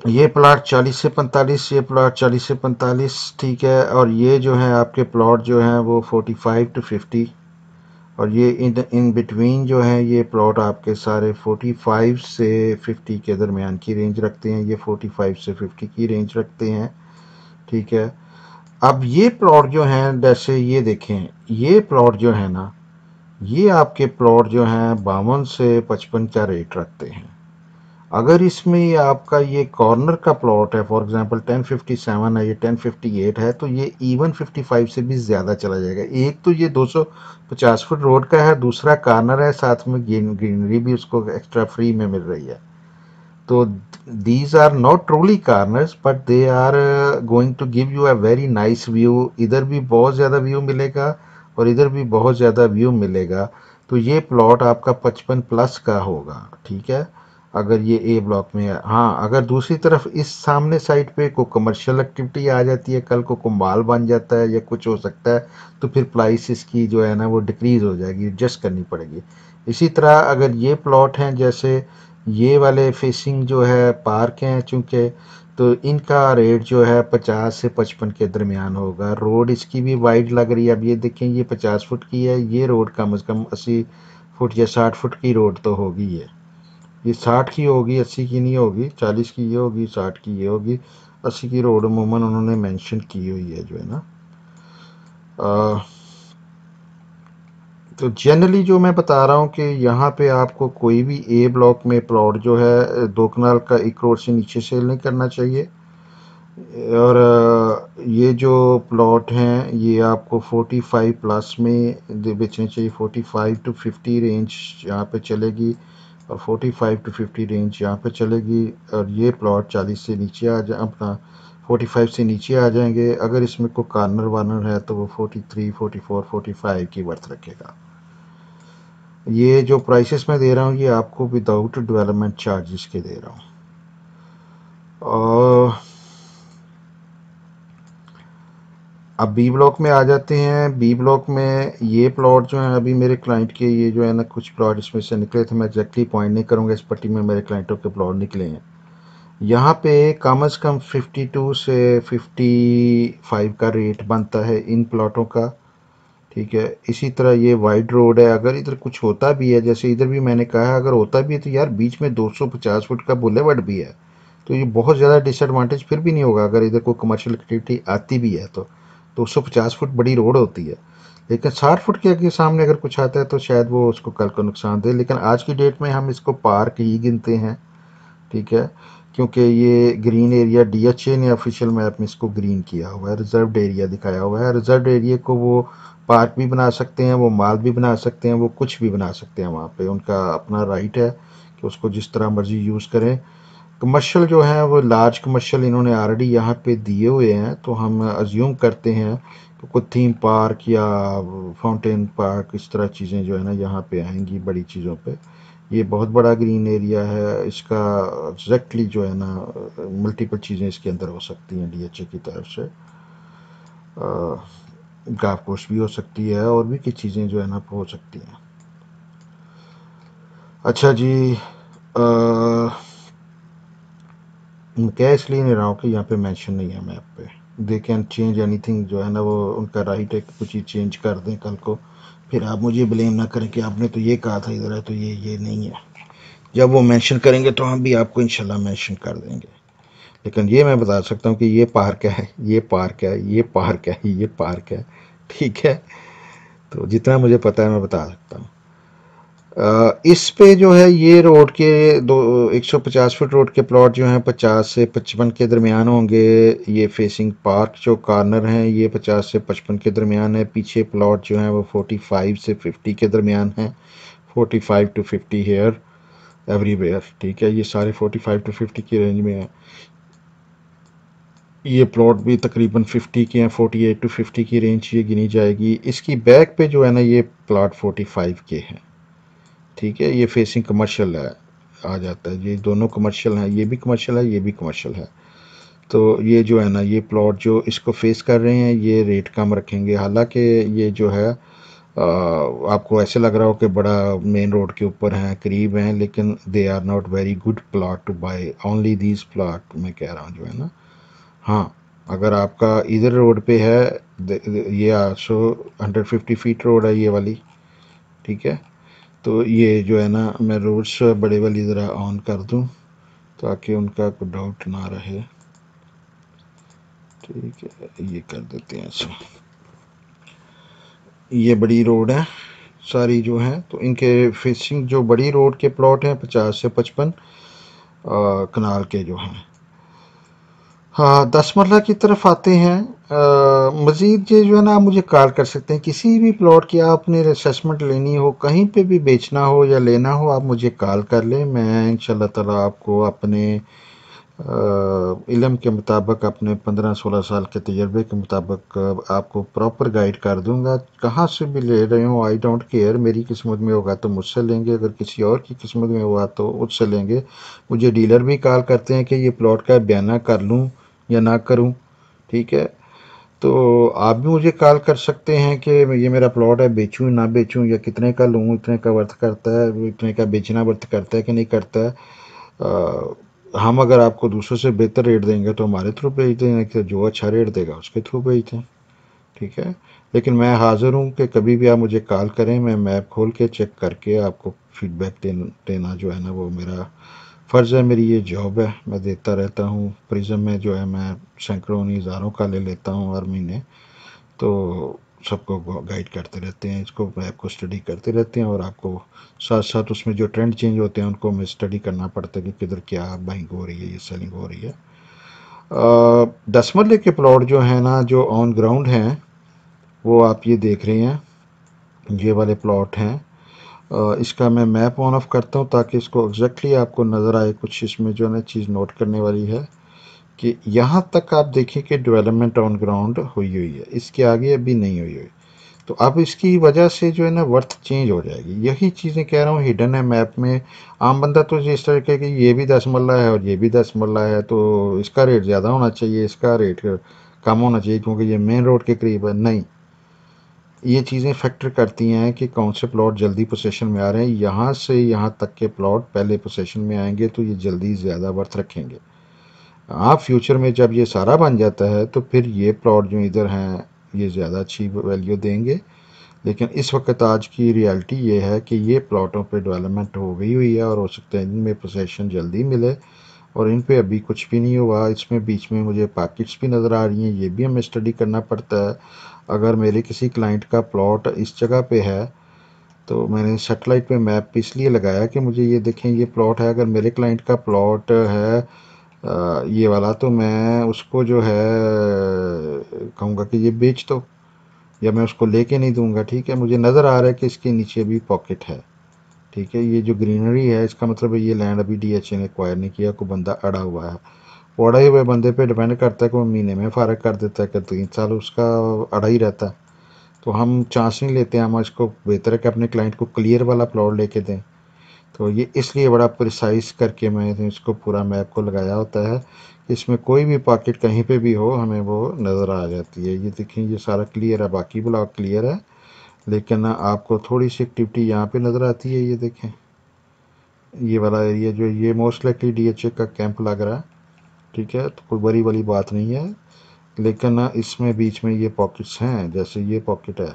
ये प्लाट 40 से 45 ये प्लाट 40 से 45 ठीक है और ये जो है आपके प्लाट जो हैं वो 45 टू फिफ्टी और ये इन इन बिटवीन जो है ये प्लॉट आपके सारे 45 से 50 के दरमियान की रेंज रखते हैं ये 45 से 50 की रेंज रखते हैं ठीक है अब ये प्लॉट जो हैं जैसे ये देखें ये प्लॉट जो है ना ये आपके प्लॉट जो हैं बावन से पचपन का रेट रखते हैं अगर इसमें आपका ये कॉर्नर का प्लॉट है फॉर एग्जांपल 1057 है ये 1058 है तो ये इवन 55 से भी ज़्यादा चला जाएगा एक तो ये 250 फुट रोड का है दूसरा कॉर्नर है साथ में ग्रीन ग्रीनरी भी उसको एक्स्ट्रा फ्री में मिल रही है तो these are not truly corners but they are going to give you a very nice view इधर भी बहुत ज़्यादा व्यू मिलेगा और इधर भी बहुत ज़्यादा व्यू मिलेगा तो ये प्लॉट आपका पचपन प्लस का होगा ठीक है अगर ये ए ब्लॉक में है हाँ अगर दूसरी तरफ इस सामने साइड पे कोई कमर्शियल एक्टिविटी आ जाती है कल को कुंबाल बन जाता है या कुछ हो सकता है तो फिर प्राइस इसकी जो है ना वो डिक्रीज़ हो जाएगी एडजस्ट करनी पड़ेगी इसी तरह अगर ये प्लॉट हैं जैसे ये वाले फेसिंग जो है पार्क हैं चूँकि तो इनका रेट जो है पचास से पचपन के दरमियान होगा रोड इसकी भी वाइड लग रही है अब ये देखें ये पचास फुट की है ये रोड कम अज़ कम अस्सी फुट या साठ फुट की रोड तो होगी है ये साठ की होगी अस्सी की नहीं होगी चालीस की ये होगी साठ की ये होगी अस्सी की रोड अमूमन उन्होंने मेंशन की हुई है जो है ना आ, तो जनरली जो मैं बता रहा हूँ कि यहाँ पे आपको कोई भी ए ब्लॉक में प्लॉट जो है दो कनाल का एक करोड़ से नीचे सेल नहीं करना चाहिए और ये जो प्लॉट हैं ये आपको 45 प्लस में बेचने चाहिए 45 टू 50 रेंज यहाँ पे चलेगी और 45 टू 50 रेंज यहाँ पर चलेगी और ये प्लॉट 40 से नीचे आ जाए अपना 45 से नीचे आ जाएंगे अगर इसमें कोई कार्नर वार्नर है तो वो 43, 44, 45 की वर्थ रखेगा ये जो प्राइसेस मैं दे रहा हूँ ये आपको विदाउट डेवलपमेंट चार्जेस के दे रहा हूँ और अब बी ब्लॉक में आ जाते हैं बी ब्लॉक में ये प्लॉट जो है अभी मेरे क्लाइंट के ये जो है ना कुछ प्लॉट इसमें से निकले थे मैं एग्जैक्टली पॉइंट नहीं करूँगा इस पट्टी में मेरे क्लाइंटों के प्लॉट निकले हैं यहाँ पे कम अज़ कम 52 से 55 का रेट बनता है इन प्लॉटों का ठीक है इसी तरह ये वाइड रोड है अगर इधर कुछ होता भी है जैसे इधर भी मैंने कहा है अगर होता भी है तो यार बीच में 250 फुट का बुलेवर्ड भी है तो ये बहुत ज़्यादा डिसएडवांटेज फिर भी नहीं होगा अगर इधर कोई कमर्शियल एक्टिविटी आती भी है तो दो सौ पचास फुट बड़ी रोड होती है लेकिन साठ फुट के आगे सामने अगर कुछ आता है तो शायद वो उसको कल को नुकसान दे लेकिन आज की डेट में हम इसको पार्क ही गिनते हैं ठीक है क्योंकि ये ग्रीन एरिया डीएचए ने ऑफिशियल मैप में इसको ग्रीन किया हुआ है रिजर्व एरिया दिखाया हुआ है रिजर्व एरिया को वो पार्क भी बना सकते हैं वो माल भी बना सकते हैं वो कुछ भी बना सकते हैं वहाँ पर उनका अपना राइट है कि उसको जिस तरह मर्जी यूज़ करें कमर्शियल जो है वो लार्ज कमर्शियल इन्होंने ऑलरेडी यहाँ पे दिए हुए हैं तो हम अज्यूम करते हैं तो कोई थीम पार्क या फाउंटेन पार्क इस तरह चीज़ें जो है ना यहाँ पे आएंगी बड़ी चीज़ों पे ये बहुत बड़ा ग्रीन एरिया है इसका एग्जैक्टली जो है ना मल्टीपल चीज़ें इसके अंदर हो सकती हैं डीएचए की तरफ से गाफ कोर्स भी हो सकती है और भी कई चीज़ें जो है ना हो सकती हैं अच्छा जी आ, कैश इसलिए नहीं रहा हूँ कि यहाँ पे मेंशन नहीं है मैप पे दे कैन चेंज एनीथिंग जो है ना वो उनका राइट है कुछ ही चेंज कर दें कल को फिर आप मुझे ब्लेम ना करें कि आपने तो ये कहा था इधर है तो ये ये नहीं है जब वो मेंशन करेंगे तो हम भी आपको इंशाल्लाह मेंशन कर देंगे लेकिन ये मैं बता सकता हूँ कि ये पार्क है ये पार्क है ये पार्क है ये पार्क है ठीक है तो जितना मुझे पता है मैं बता सकता हूँ इस पे जो है ये रोड के दो एक सौ पचास फुट रोड के प्लॉट जो हैं पचास से पचपन के दरमियान होंगे ये फेसिंग पार्क जो कॉर्नर हैं ये पचास से पचपन के दरमियान है पीछे प्लॉट जो हैं वो फाइव से फिफ्टी के दरमियान हैं five to fifty here everywhere ठीक है ये सारे फोर्टी फाइव टू फिफ्टी की रेंज में है ये प्लॉट भी तकरीबन 50 के हैं 48 टू 50 की रेंज ये गिनी जाएगी इसकी बैक पे जो है ना ये प्लॉट 45 के हैं ठीक है ये फेसिंग कमर्शियल है आ जाता है ये दोनों कमर्शियल हैं ये भी कमर्शियल है ये भी कमर्शियल है तो ये जो है ना ये प्लॉट जो इसको फेस कर रहे हैं ये रेट कम रखेंगे हालांकि ये जो है आपको ऐसे लग रहा हो कि बड़ा मेन रोड के ऊपर हैं करीब हैं लेकिन they are not very good plot to buy only these plot मैं कह रहा हूँ जो है ना हाँ अगर आपका इधर रोड पे है ये आठ सौ हंड्रेड फिफ्टी फीट रोड है ये वाली ठीक है तो ये जो है ना मैं रोड्स बड़े वाली ज़रा ऑन कर दूं ताकि उनका कोई डाउट ना रहे ठीक है ये कर देते हैं ऐसे ये बड़ी रोड है सारी जो है तो इनके फेसिंग जो बड़ी रोड के प्लॉट हैं पचास से पचपन कनाल के जो हैं हाँ दस मरला की तरफ आते हैं मज़ीद ये जो है ना आप मुझे कॉल कर सकते हैं किसी भी प्लॉट की आपने असेसमेंट लेनी हो कहीं पे भी बेचना हो या लेना हो आप मुझे कॉल कर लें मैं इन ताला आपको अपने इलम के मुताबिक अपने पंद्रह सोलह साल के तजर्बे के मुताबिक आपको प्रॉपर गाइड कर दूंगा कहाँ से भी ले रहे हो आई डोंट केयर मेरी किस्मत में होगा तो मुझसे लेंगे अगर किसी और की किस्मत में हुआ तो उससे लेंगे मुझे डीलर भी कॉल करते हैं कि ये प्लॉट का बयाना कर लूँ या ना करूँ ठीक है तो आप भी मुझे कॉल कर सकते हैं कि ये मेरा प्लॉट है बेचूँ ना बेचूँ या कितने का लूँ इतने का वर्थ करता है इतने का बेचना वर्थ करता है कि नहीं करता है आ, हम अगर आपको दूसरों से बेहतर रेट देंगे तो हमारे थ्रू भेज दें कि जो अच्छा रेट देगा उसके थ्रू भेज दें ठीक है लेकिन मैं हाज़िर हूँ कि कभी भी आप मुझे कॉल करें मैं मैप खोल के चेक करके आपको फीडबैक देन, देना जो है ना वो मेरा फ़र्ज़ है मेरी ये जॉब है मैं देता रहता हूँ प्रिज्म में जो है मैं सैकड़ों हज़ारों का ले लेता हूँ हर महीने तो सबको गाइड करते रहते हैं इसको ऐप को स्टडी करते रहते हैं और आपको साथ साथ उसमें जो ट्रेंड चेंज होते हैं उनको हमें स्टडी करना पड़ता है कि किधर क्या बाइंग हो रही है या सेलिंग हो रही है दस के प्लॉट जो है ना जो ऑन ग्राउंड हैं वो आप ये देख रहे हैं ये वाले प्लॉट हैं इसका मैं मैप ऑन ऑफ करता हूँ ताकि इसको एग्जैक्टली exactly आपको नज़र आए कुछ इसमें जो है चीज़ नोट करने वाली है कि यहाँ तक आप देखें कि डेवलपमेंट ऑन ग्राउंड हुई हुई है इसके आगे अभी नहीं हुई हुई तो अब इसकी वजह से जो है ना वर्थ चेंज हो जाएगी यही चीज़ें कह रहा हूँ हिडन है मैप में आम बंदा तो इस तरह के कि ये भी दस मल्ला है और ये भी दस मल्ला है तो इसका रेट ज़्यादा होना चाहिए इसका रेट कम होना चाहिए क्योंकि ये मेन रोड के करीब है नहीं ये चीज़ें फैक्टर करती हैं कि कौन से प्लॉट जल्दी पोसेशन में आ रहे हैं यहाँ से यहाँ तक के प्लॉट पहले पोसेशन में आएंगे तो ये जल्दी ज़्यादा वर्थ रखेंगे आप फ्यूचर में जब ये सारा बन जाता है तो फिर ये प्लॉट जो इधर हैं ये ज़्यादा अच्छी वैल्यू देंगे लेकिन इस वक्त आज की रियलिटी ये है कि ये प्लॉटों पे डेवलपमेंट हो गई हुई है और हो सकता है इनमें प्रोसेशन जल्दी मिले और इन पे अभी कुछ भी नहीं हुआ इसमें बीच में मुझे पैकेट्स भी नज़र आ रही हैं ये भी हमें स्टडी करना पड़ता है अगर मेरे किसी क्लाइंट का प्लॉट इस जगह पे है तो मैंने सेटेलाइट पे मैप इसलिए लगाया कि मुझे ये देखें ये प्लॉट है अगर मेरे क्लाइंट का प्लॉट है ये वाला तो मैं उसको जो है कहूँगा कि ये बेच दो या मैं उसको लेके नहीं दूँगा ठीक है मुझे नज़र आ रहा है कि इसके नीचे भी पॉकेट है ठीक है ये जो ग्रीनरी है इसका मतलब है ये लैंड अभी डी एच ने एक्वायर नहीं किया कोई बंदा अड़ा हुआ है वो अड़े हुए बंदे पे डिपेंड करता है कि वो महीने में फ़र्क कर देता है कि तीन साल उसका अड़ा ही रहता है तो हम चांस नहीं लेते हैं हम इसको बेहतर है कि अपने क्लाइंट को क्लियर वाला प्लॉट लेके दें तो ये इसलिए बड़ा प्रिसाइज करके मैं इसको पूरा मैप को लगाया होता है इसमें कोई भी पॉकेट कहीं पे भी हो हमें वो नज़र आ जाती है ये देखें ये सारा क्लियर है बाकी ब्लॉक क्लियर है लेकिन आपको थोड़ी सी एक्टिविटी यहाँ पे नज़र आती है ये देखें ये वाला एरिया जो ये मोस्ट लाइकली ए का कैंप लग रहा है ठीक है तो कोई बड़ी वाली बात नहीं है लेकिन इसमें बीच में ये पॉकेट्स हैं जैसे ये पॉकेट है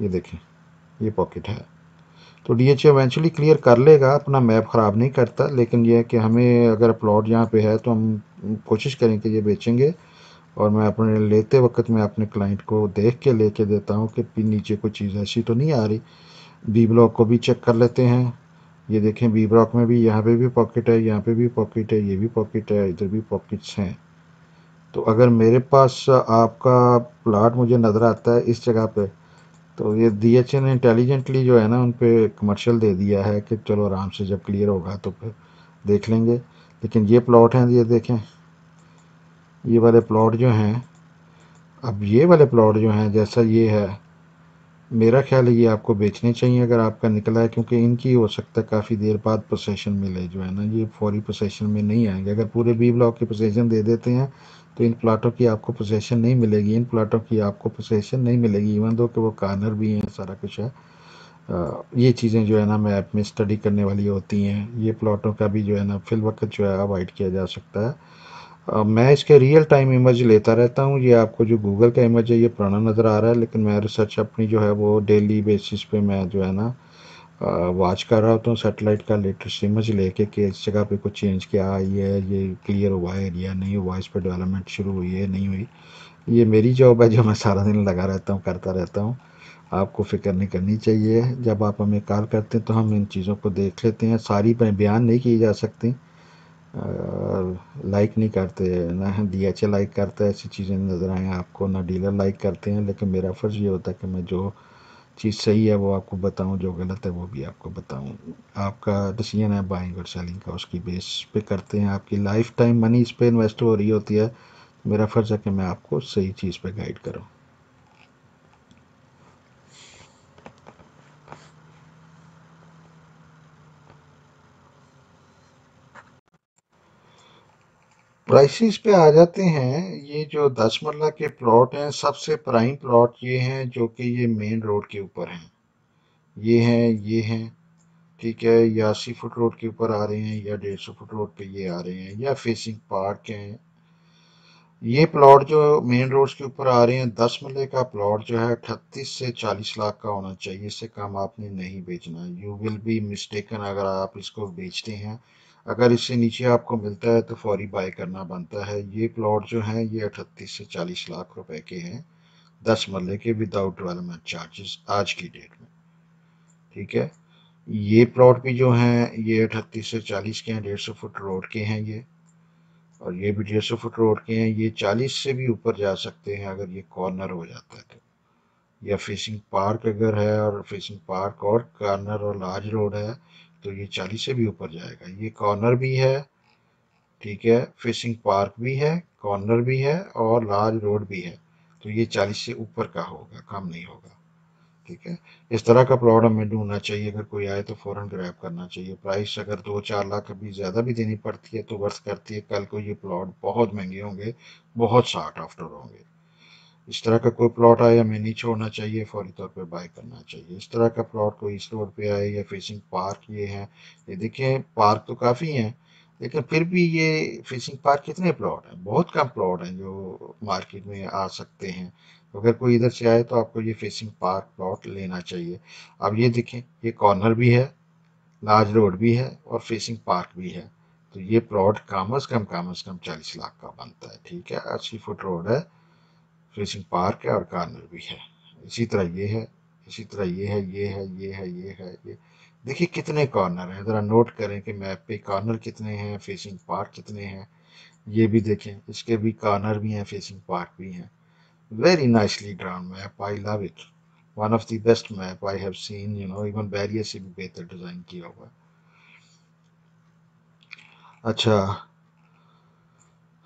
ये देखें ये पॉकेट है तो डी एच एवेंचुअली क्लियर कर लेगा अपना मैप ख़राब नहीं करता लेकिन यह है कि हमें अगर प्लॉट यहाँ पे है तो हम कोशिश करें कि ये बेचेंगे और मैं अपने लेते वक्त मैं अपने क्लाइंट को देख के लेके देता हूँ कि नीचे कोई चीज़ ऐसी तो नहीं आ रही बी ब्लॉक को भी चेक कर लेते हैं ये देखें बी ब्लॉक में भी यहाँ पे भी पॉकेट है यहाँ पे भी पॉकेट है ये भी पॉकेट है इधर भी पॉकेट्स हैं तो अगर मेरे पास आपका प्लाट मुझे नज़र आता है इस जगह पर तो ये डी एच ने इंटेलिजेंटली जो है ना उन पर कमर्शल दे दिया है कि चलो आराम से जब क्लियर होगा तो फिर देख लेंगे लेकिन ये प्लॉट हैं ये देखें ये वाले प्लॉट जो हैं अब ये वाले प्लॉट जो हैं जैसा ये है मेरा ख्याल है ये आपको बेचने चाहिए अगर आपका निकला है क्योंकि इनकी हो सकता है काफ़ी देर बाद प्रोसेशन मिले जो है ना ये फौरी प्रोसेशन में नहीं आएंगे अगर पूरे बी ब्लॉक की प्रोसेशन दे देते हैं तो इन प्लाटों की आपको पोजेशन नहीं मिलेगी इन प्लाटों की आपको पोजेशन नहीं मिलेगी इवन दो कि वो कार्नर भी हैं सारा कुछ है ये चीज़ें जो है ना मैप में स्टडी करने वाली होती हैं ये प्लाटों का भी जो है ना फिल वक्त जो है अवॉइड किया जा सकता है मैं इसके रियल टाइम इमेज लेता रहता हूँ ये आपको जो गूगल का इमेज है ये पुराना नज़र आ रहा है लेकिन मैं रिसर्च अपनी जो है वो डेली बेसिस पे मैं जो है ना वॉच कर रहा होता हूँ सेटेलाइट तो का लेटेस्ट इमेज लेके कि इस जगह पे कुछ चेंज क्या आई है ये क्लियर हुआ है या नहीं हुआ इस पर डेवलपमेंट शुरू हुई है नहीं हुई ये मेरी जॉब है जो मैं सारा दिन लगा रहता हूँ करता रहता हूँ आपको फ़िक्र नहीं करनी चाहिए जब आप हमें कॉल करते हैं तो हम इन चीज़ों को देख लेते हैं सारी पर बयान नहीं की जा सकती लाइक नहीं करते ना डी एच ए लाइक करता है ऐसी चीज़ें नज़र आएँ आपको ना डीलर लाइक करते हैं लेकिन मेरा फ़र्ज़ ये होता है कि मैं जो चीज़ सही है वो आपको बताऊं जो गलत है वो भी आपको बताऊं आपका डिसीजन है बाइंग और सेलिंग का उसकी बेस पे करते हैं आपकी लाइफ टाइम मनी इस पर इन्वेस्ट हो रही होती है मेरा फ़र्ज़ है कि मैं आपको सही चीज़ पे गाइड करूं प्राइसेस पे आ जाते हैं ये जो दस मरला के प्लॉट हैं सबसे प्राइम प्लॉट ये हैं जो कि ये मेन रोड के ऊपर हैं ये हैं ये हैं ठीक है या अस्सी फुट रोड के ऊपर आ रहे हैं या डेढ़ सौ फुट रोड पे ये आ रहे हैं या फेसिंग पार्क हैं ये प्लॉट जो मेन रोड के ऊपर आ रहे हैं दस मरले का प्लॉट जो है अट्ठतीस से चालीस लाख का होना चाहिए इससे कम आपने नहीं बेचना यू विल बी मिस्टेकन अगर आप इसको बेचते हैं अगर इससे नीचे आपको मिलता है तो फौरी बाय करना बनता है ये प्लॉट जो हैं ये अठतीस से चालीस लाख रुपए के हैं दस मरले के विदाउट डेवलपमेंट चार्जेस आज की डेट में ठीक है ये प्लॉट भी जो हैं ये अठतीस से चालीस के हैं डेढ़ सौ फुट रोड के हैं ये और ये भी डेढ़ सौ फुट रोड के हैं ये चालीस से भी ऊपर जा सकते हैं अगर ये कॉर्नर हो जाता है तो या फेसिंग पार्क अगर है और फेसिंग पार्क और कॉर्नर और लार्ज रोड है तो ये चालीस से भी ऊपर जाएगा ये कॉर्नर भी है ठीक है फिशिंग पार्क भी है कॉर्नर भी है और लार्ज रोड भी है तो ये चालीस से ऊपर का होगा कम नहीं होगा ठीक है इस तरह का प्लॉट हमें ढूंढना चाहिए अगर कोई आए तो फ़ौरन ग्रैप करना चाहिए प्राइस अगर दो चार लाख अभी ज़्यादा भी देनी पड़ती है तो वर्थ करती है कल को ये प्लॉट बहुत महंगे होंगे बहुत शार्ट आफ्टर होंगे इस तरह का कोई प्लॉट आया हमें नहीं छोड़ना चाहिए फौरी तौर पर बाय करना चाहिए इस तरह का प्लॉट कोई इस रोड पे आए या फेसिंग पार्क ये है ये देखें पार्क तो काफ़ी हैं लेकिन फिर भी ये फेसिंग पार्क कितने प्लॉट हैं बहुत कम प्लॉट हैं जो मार्केट में आ सकते हैं तो अगर कोई इधर से आए तो आपको ये फेसिंग पार्क प्लॉट लेना चाहिए अब ये देखें ये कॉर्नर भी है लार्ज रोड भी है और फेसिंग पार्क भी है तो ये प्लॉट कम अज़ कम कम अज़ कम चालीस लाख का बनता है ठीक है अस्सी फुट रोड है रेसिंग पार्क है और कार्नर भी है इसी तरह ये है इसी तरह ये है ये है ये है ये है ये देखिए कितने कॉर्नर हैं ज़रा नोट करें कि मैप पे कॉर्नर कितने हैं फेसिंग पार्क कितने हैं ये भी देखें इसके भी कॉर्नर भी हैं फेसिंग पार्क भी हैं very nicely drawn map I love it one of the best map I have seen you know even Bahria से भी बेहतर डिज़ाइन किया हुआ अच्छा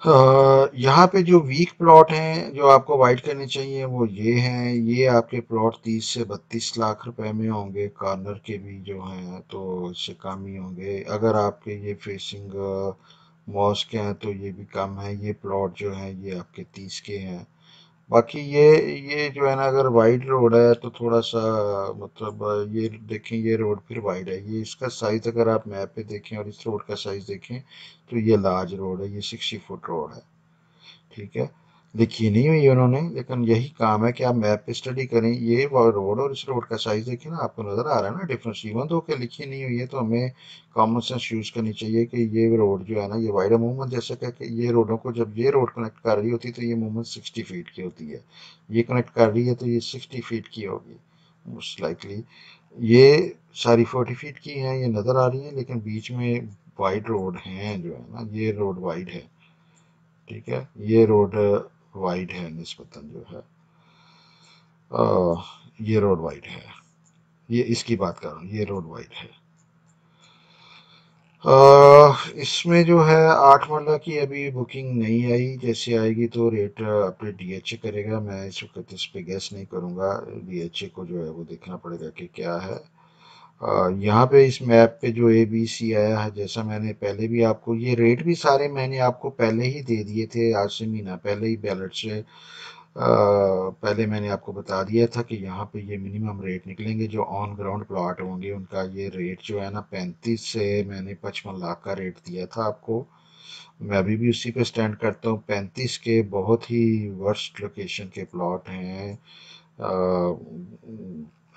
यहाँ पे जो वीक प्लॉट हैं जो आपको वाइट करने चाहिए वो ये हैं ये आपके प्लॉट 30 से 32 लाख रुपए में होंगे कॉर्नर के भी जो हैं तो इससे कम ही होंगे अगर आपके ये फेसिंग मॉस के हैं तो ये भी कम है ये प्लॉट जो हैं ये आपके 30 के हैं बाकी ये ये जो है ना अगर वाइड रोड है तो थोड़ा सा मतलब ये देखें ये रोड फिर वाइड है ये इसका साइज़ अगर आप मैप पे देखें और इस रोड का साइज़ देखें तो ये लार्ज रोड है ये सिक्सटी फुट रोड है ठीक है लिखी नहीं हुई उन्होंने लेकिन यही काम है कि आप मैप पे स्टडी करें ये रोड और इस रोड का साइज देखिए ना आपको नज़र आ रहा है ना डिफरेंस इवन तो के लिखी नहीं हुई है तो हमें कॉमन सेंस यूज़ करनी चाहिए कि ये रोड जो है ना ये वाइड मूवमेंट जैसे कि ये रोडों को जब ये रोड कनेक्ट कर रही होती है तो ये मूवमेंट सिक्सटी फीट की होती है ये कनेक्ट कर रही है तो ये सिक्सटी फीट की होगी मोस्ट लाइकली ये सारी फोर्टी फीट की हैं ये नज़र आ रही हैं लेकिन बीच में वाइड रोड हैं जो है ना ये रोड वाइड है ठीक है ये रोड वाइड है नस्बता जो है आ, ये रोड वाइड है ये इसकी बात कर रहा हूँ ये रोड वाइड है इसमें जो है आठ मरला की अभी बुकिंग नहीं आई जैसे आएगी तो रेट अपने डीएचए करेगा मैं इस वक्त इस पर गैस नहीं करूँगा डीएचए को जो है वो देखना पड़ेगा कि क्या है यहाँ पे इस मैप पे जो ए बी सी आया है जैसा मैंने पहले भी आपको ये रेट भी सारे मैंने आपको पहले ही दे दिए थे आज से महीना पहले ही बैलेट से पहले मैंने आपको बता दिया था कि यहाँ पे ये मिनिमम रेट निकलेंगे जो ऑन ग्राउंड प्लॉट होंगे उनका ये रेट जो है ना पैंतीस से मैंने पचपन लाख का रेट दिया था आपको मैं अभी भी उसी पे स्टैंड करता हूँ पैंतीस के बहुत ही वर्स्ट लोकेशन के प्लॉट हैं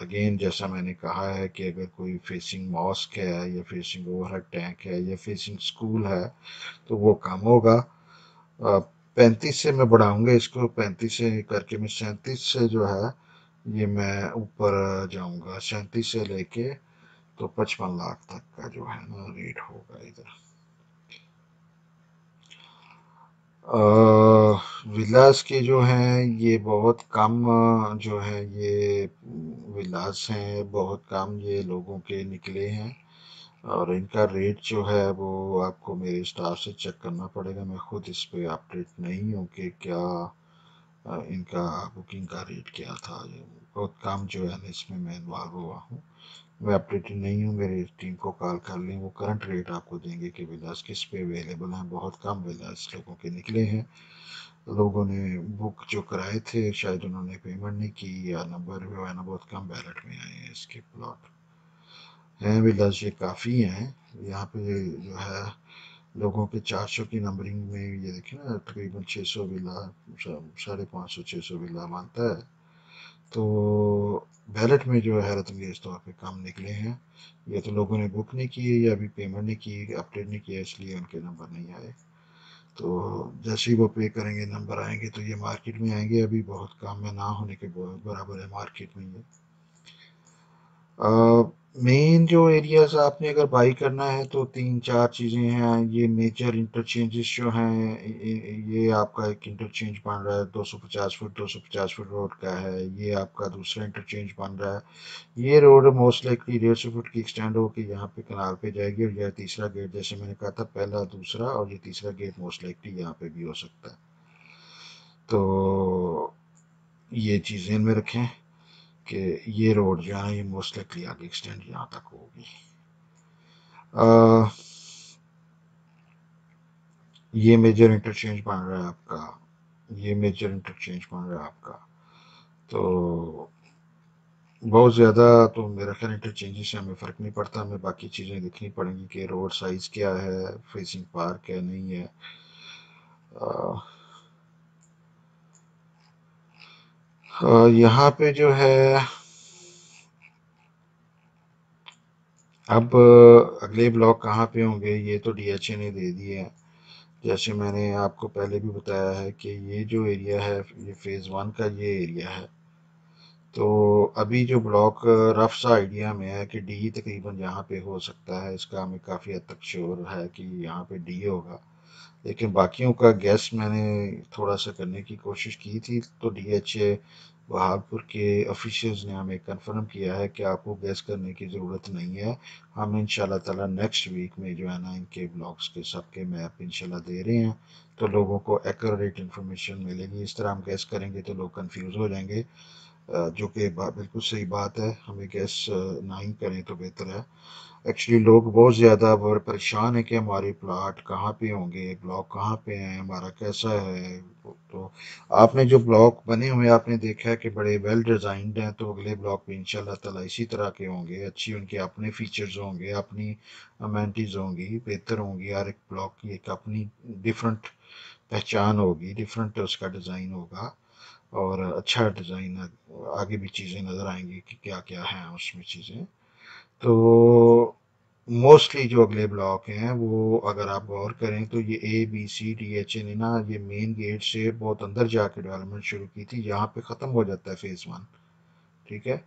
अगेन जैसा मैंने कहा है कि अगर कोई फेसिंग मॉस्क है या फेसिंग ओवरहेड टैंक है या फेसिंग स्कूल है तो वो कम होगा पैंतीस से मैं बढ़ाऊंगा इसको पैंतीस से करके मैं सैंतीस से जो है ये मैं ऊपर जाऊंगा सैंतीस से लेके तो पचपन लाख तक का जो है ना रेट होगा इधर विलास के जो हैं ये बहुत कम जो है ये विलास हैं बहुत कम ये लोगों के निकले हैं और इनका रेट जो है वो आपको मेरे स्टाफ से चेक करना पड़ेगा मैं खुद इस पर अपडेट नहीं हूँ कि क्या इनका बुकिंग का रेट क्या था बहुत कम जो है इसमें मैं इन्वॉल्व हुआ हूँ वे अपडेटेड नहीं हूँ मेरे टीम को कॉल कर लें वो करंट रेट आपको देंगे कि विलास किस पे अवेलेबल हैं बहुत कम विलास लोगों के निकले हैं लोगों ने बुक जो कराए थे शायद उन्होंने पेमेंट नहीं की या नंबर जो है ना बहुत कम बैलेट में आए हैं इसके प्लॉट हैं विलास ये काफ़ी हैं यहाँ पे जो है लोगों के 400 की नंबरिंग में ये देखिए ना तकरीबन 600 विला साढ़े पाँच सौ छः सौ विला मानता है तो बैलेट में जो है हैरत अंगेज तौर तो पर काम निकले हैं या तो लोगों ने बुक नहीं किए या अभी पेमेंट नहीं की अपडेट नहीं किया इसलिए उनके नंबर नहीं आए तो जैसे ही वो पे करेंगे नंबर आएंगे तो ये मार्केट में आएंगे अभी बहुत काम में ना होने के बराबर है मार्केट में ये मेन जो एरियाज आपने अगर बाई करना है तो तीन चार चीज़ें हैं ये मेजर इंटरचेंजेस जो हैं ये आपका एक इंटरचेंज बन रहा है 250 फुट 250 फुट रोड का है ये आपका दूसरा इंटरचेंज बन रहा है ये रोड मोस्ट लाइकली डेढ़ सौ फुट की एक्सटेंड होकर यहाँ पे कनाल पे जाएगी और यह तीसरा गेट जैसे मैंने कहा था पहला दूसरा और ये तीसरा गेट मोस्ट लाइकली यहाँ पे भी हो सकता है तो ये चीज़ें इनमें रखें कि ये रोड जहाँ ये मोस्ट लिकली आगे एक्सटेंड यहाँ तक होगी ये मेजर इंटरचेंज बन रहा है आपका ये मेजर इंटरचेंज बन रहा है आपका तो बहुत ज़्यादा तो मेरा ख्याल इंटरचेंज से हमें फ़र्क नहीं पड़ता हमें बाकी चीज़ें देखनी पड़ेंगी कि रोड साइज़ क्या है फेसिंग पार्क है नहीं है आ, यहाँ पे जो है अब अगले ब्लॉक कहाँ पे होंगे ये तो डीएचए ने दे दिए हैं जैसे मैंने आपको पहले भी बताया है कि ये जो एरिया है ये फेज़ वन का ये एरिया है तो अभी जो ब्लॉक रफ सा आइडिया में है कि डी तकरीबन यहाँ पे हो सकता है इसका हमें काफ़ी हद तक श्योर है कि यहाँ पे डी होगा लेकिन बाकियों का गैस मैंने थोड़ा सा करने की कोशिश की थी तो डी एच ए बहालपुर के ऑफिशल्स ने हमें कंफर्म किया है कि आपको गैस करने की ज़रूरत नहीं है हम इन ताला नेक्स्ट वीक में जो है ना इनके ब्लॉग्स के सब के मैप इन दे रहे हैं तो लोगों को एक्यूरेट इन्फॉर्मेशन मिलेगी इस तरह हम गैस करेंगे तो लोग कन्फ्यूज़ हो जाएंगे जो कि बिल्कुल सही बात है हमें गैस ना ही करें तो बेहतर है एक्चुअली लोग बहुत ज़्यादा परेशान हैं कि हमारे प्लाट कहाँ पे होंगे ब्लॉक कहाँ पे हैं हमारा कैसा है तो आपने जो ब्लॉक बने हुए आपने देखा है कि बड़े वेल डिज़ाइंड हैं तो अगले ब्लॉक भी इंशाल्लाह ताला इसी तरह के होंगे अच्छी उनके अपने फीचर्स होंगे अपनी अमेनिटीज़ होंगी बेहतर होंगी हर एक ब्लॉक की एक अपनी डिफरेंट पहचान होगी डिफरेंट उसका डिज़ाइन होगा और अच्छा डिज़ाइन आगे भी चीज़ें नज़र आएंगी कि क्या क्या हैं उसमें चीज़ें तो मोस्टली जो अगले ब्लॉक हैं वो अगर आप गौर करें तो ये A B C D H N ना ये मेन गेट से बहुत अंदर जाके डेवलपमेंट शुरू की थी यहाँ पे ख़त्म हो जाता है फेज़ वन ठीक है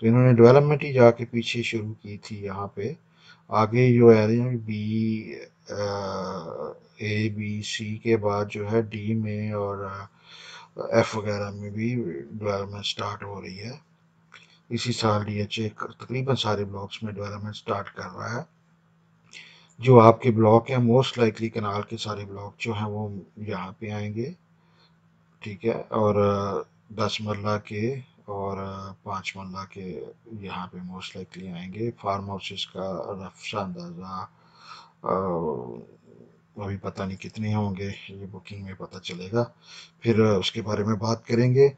तो इन्होंने डेवलपमेंट ही जाके पीछे शुरू की थी यहाँ पे आगे जो है बी ए बी सी के बाद जो है डी में और एफ वगैरह में भी डेवलपमेंट स्टार्ट हो रही है इसी साल डी एच ए तकरीबन सारे ब्लॉक्स में डेवलपमेंट स्टार्ट कर रहा है जो आपके ब्लॉक हैं मोस्ट लाइकली कनाल के सारे ब्लॉक जो हैं वो यहाँ पे आएंगे ठीक है और दस मरला के और पाँच मरला के यहाँ पे मोस्ट लाइकली आएंगे फार्म हाउसेस का रफ सा अंदाज़ा अभी पता नहीं कितने होंगे ये बुकिंग में पता चलेगा फिर उसके बारे में बात करेंगे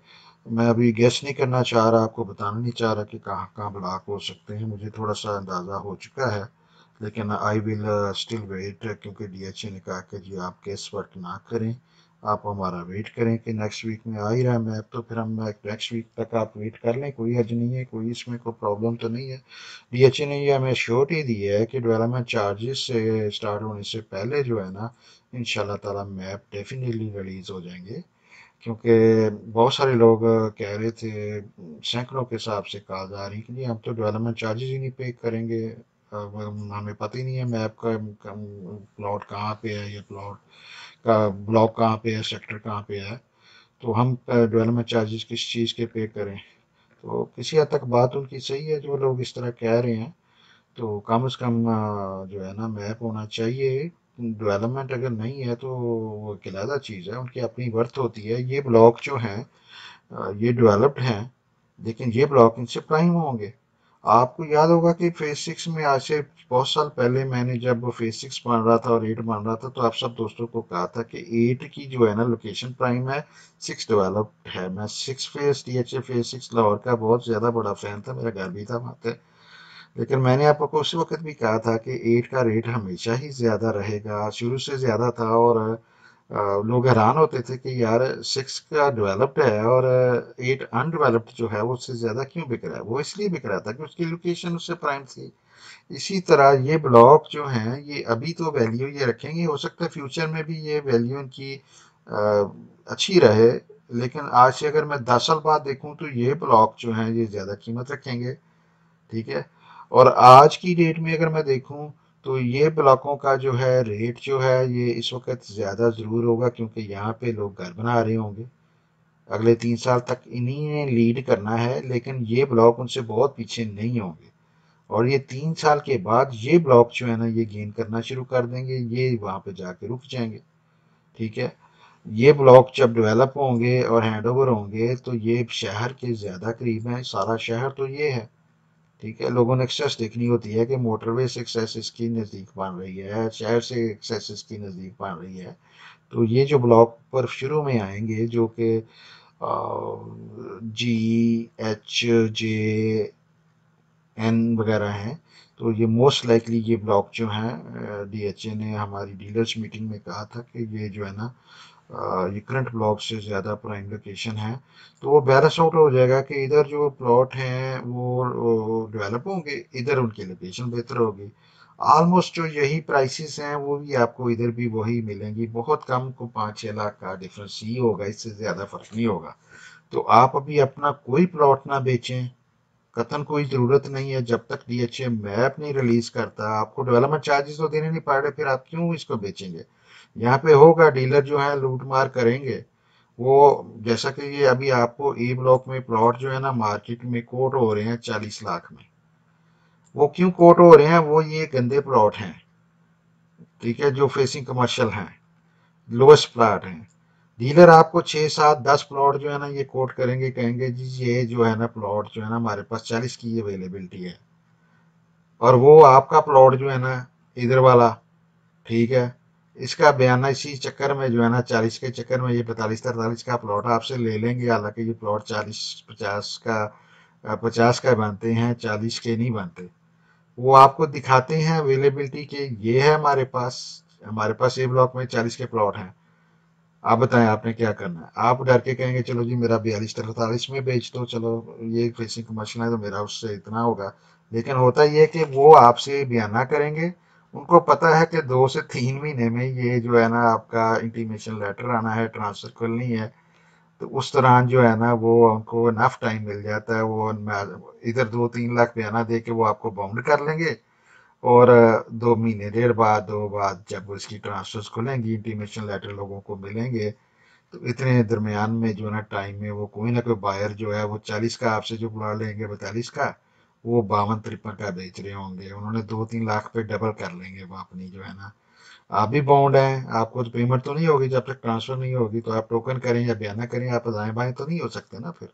मैं अभी गेस नहीं करना चाह रहा आपको बताना नहीं चाह रहा कि कहाँ कहाँ ब्लॉक हो सकते हैं मुझे थोड़ा सा अंदाज़ा हो चुका है लेकिन आई विल स्टिल वेट क्योंकि डी एच ए ने कहा कि जी आप केस वर्क ना करें आप हमारा वेट करें कि नेक्स्ट वीक में आ ही रहा है मैप तो फिर हम नेक्स्ट वीक तक आप वेट कर लें कोई हज नहीं है कोई इसमें कोई प्रॉब्लम तो नहीं है डी एच ए ने यह हमें श्योरिटी दी है कि डेवलपमेंट चार्जेस से स्टार्ट होने से पहले जो है ना इन ताला मैप डेफिनेटली रिलीज़ हो जाएंगे क्योंकि बहुत सारे लोग कह रहे थे सैकड़ों के हिसाब से कहा जा रही कि नहीं हम तो डेवलपमेंट चार्जेज ही नहीं पे करेंगे अब हमें पता ही नहीं है मैप का प्लॉट कहाँ पे है या प्लॉट का ब्लॉक कहाँ पे है सेक्टर कहाँ पे है तो हम डेवलपमेंट चार्जेस किस चीज़ के पे करें तो किसी हद तक बात उनकी सही है जो लोग इस तरह कह रहे हैं तो कम से कम जो है ना मैप होना चाहिए डेवलपमेंट अगर नहीं है तो वो एक अलहदा चीज़ है उनकी अपनी वर्थ होती है ये ब्लॉक जो हैं ये डेवलप्ड हैं लेकिन ये ब्लॉक इनसे प्राइम होंगे आपको याद होगा कि फेज सिक्स में आज से बहुत साल पहले मैंने जब फेज सिक्स बन रहा था और एट बन रहा था तो आप सब दोस्तों को कहा था कि एट की जो है ना लोकेशन प्राइम है सिक्स डेवलप्ड है मैं six phase D H A phase six Lahore का बहुत ज़्यादा बड़ा फ़ैन था मेरा घर भी था वहाँ पर लेकिन मैंने आपको उस वक्त भी कहा था कि एट का रेट हमेशा ही ज़्यादा रहेगा शुरू से ज़्यादा था और लोग हैरान होते थे कि यार सिक्स का डेवलप्ड है और एट अनडेवलप्ड जो है वो उससे ज़्यादा क्यों बिक रहा है वो इसलिए बिक रहा था कि उसकी लोकेशन उससे प्राइम थी इसी तरह ये ब्लॉक जो हैं ये अभी तो वैल्यू ये रखेंगे हो सकता है फ्यूचर में भी ये वैल्यू इनकी अच्छी रहे लेकिन आज से अगर मैं दस साल बाद देखूँ तो ये ब्लॉक जो हैं ये ज़्यादा कीमत रखेंगे ठीक है और आज की डेट में अगर मैं देखूं तो ये ब्लॉकों का जो है रेट जो है ये इस वक्त ज़्यादा ज़रूर होगा क्योंकि यहाँ पे लोग घर बना रहे होंगे अगले तीन साल तक इन्हीं ने लीड करना है लेकिन ये ब्लॉक उनसे बहुत पीछे नहीं होंगे और ये तीन साल के बाद ये ब्लॉक जो है ना ये गेन करना शुरू कर देंगे ये वहाँ पे जाके रुक जाएंगे ठीक है ये ब्लॉक जब डेवलप होंगे और हैंडओवर होंगे तो ये शहर के ज़्यादा करीब हैं सारा शहर तो ये है ठीक है लोगों ने एक्सेस देखनी होती है कि मोटरवे से एक्सेस इसकी नज़दीक बन रही है शहर से एक्सेस इसकी नज़दीक बन रही है तो ये जो ब्लॉक पर शुरू में आएंगे जो कि जी एच जे एन वगैरह हैं तो ये मोस्ट लाइकली ये ब्लॉक जो हैं डी एच ए ने हमारी डीलर्स मीटिंग में कहा था कि ये जो है ना ये करंट ब्लॉक से ज़्यादा प्राइम लोकेशन है तो वो बैलेंस आउट हो जाएगा कि इधर जो प्लॉट हैं वो डेवलप होंगे इधर उनकी लोकेशन बेहतर होगी आलमोस्ट जो यही प्राइसेस हैं वो भी आपको इधर भी वही मिलेंगी बहुत कम को पाँच छः लाख का डिफरेंस ही होगा इससे ज़्यादा फ़र्क नहीं होगा तो आप अभी अपना कोई प्लॉट ना बेचें कथन कोई ज़रूरत नहीं है जब तक डी मैप नहीं रिलीज़ करता आपको डेवलपमेंट चार्जेस तो देने नहीं पड़ रहे फिर आप क्यों इसको बेचेंगे यहाँ पे होगा डीलर जो है लूट मार करेंगे वो जैसा कि ये अभी आपको ए ब्लॉक में प्लॉट जो है ना मार्केट में कोट हो रहे हैं चालीस लाख में वो क्यों कोट हो रहे हैं वो ये गंदे प्लॉट हैं ठीक है जो फेसिंग कमर्शियल हैं लोवेस्ट प्लॉट हैं डीलर आपको छः सात दस प्लॉट जो है ना ये कोट करेंगे कहेंगे जी ये जो है ना प्लॉट जो है ना हमारे पास चालीस की अवेलेबिलिटी है और वो आपका प्लॉट जो है ना इधर वाला ठीक है इसका इसी चक्कर में जो है ना चालीस के चक्कर में ये पैंतालीस तरतालीस का प्लॉट आपसे ले लेंगे हालांकि ये प्लॉट चालीस पचास का पचास का बनते हैं चालीस के नहीं बनते वो आपको दिखाते हैं अवेलेबिलिटी के ये है हमारे पास हमारे पास ए ब्लॉक में चालीस के प्लॉट हैं आप बताएं आपने क्या करना है आप डर के कहेंगे चलो जी मेरा बयालीस तरतालीस में बेच दो चलो ये फेसिंग कमर्शियल है तो मेरा उससे इतना होगा लेकिन होता ये कि वो आपसे बयाना करेंगे उनको पता है कि दो से तीन महीने में ये जो है ना आपका इंटीमेशन लेटर आना है ट्रांसफर करनी है तो उस दौरान जो है ना वो उनको नफ टाइम मिल जाता है वो इधर दो तीन लाख बयाना दे के वो आपको बाउंड कर लेंगे और दो महीने डेढ़ बाद दो बाद जब उसकी ट्रांसफर्स खुलेंगी इंटीमेशन लेटर लोगों को मिलेंगे तो इतने दरमियान में जो है ना टाइम में वो कोई ना कोई बायर जो है वो चालीस का आपसे जो बुला लेंगे बतालीस का वो बावन तिरपन का बेच रहे होंगे उन्होंने दो तीन लाख पे डबल कर लेंगे वो अपनी जो है ना आप भी बाउंड हैं आपको तो पेमेंट तो नहीं होगी जब तक ट्रांसफर नहीं होगी तो आप टोकन करें या बयाना करें आप दाएँ बाएँ तो नहीं हो सकते ना फिर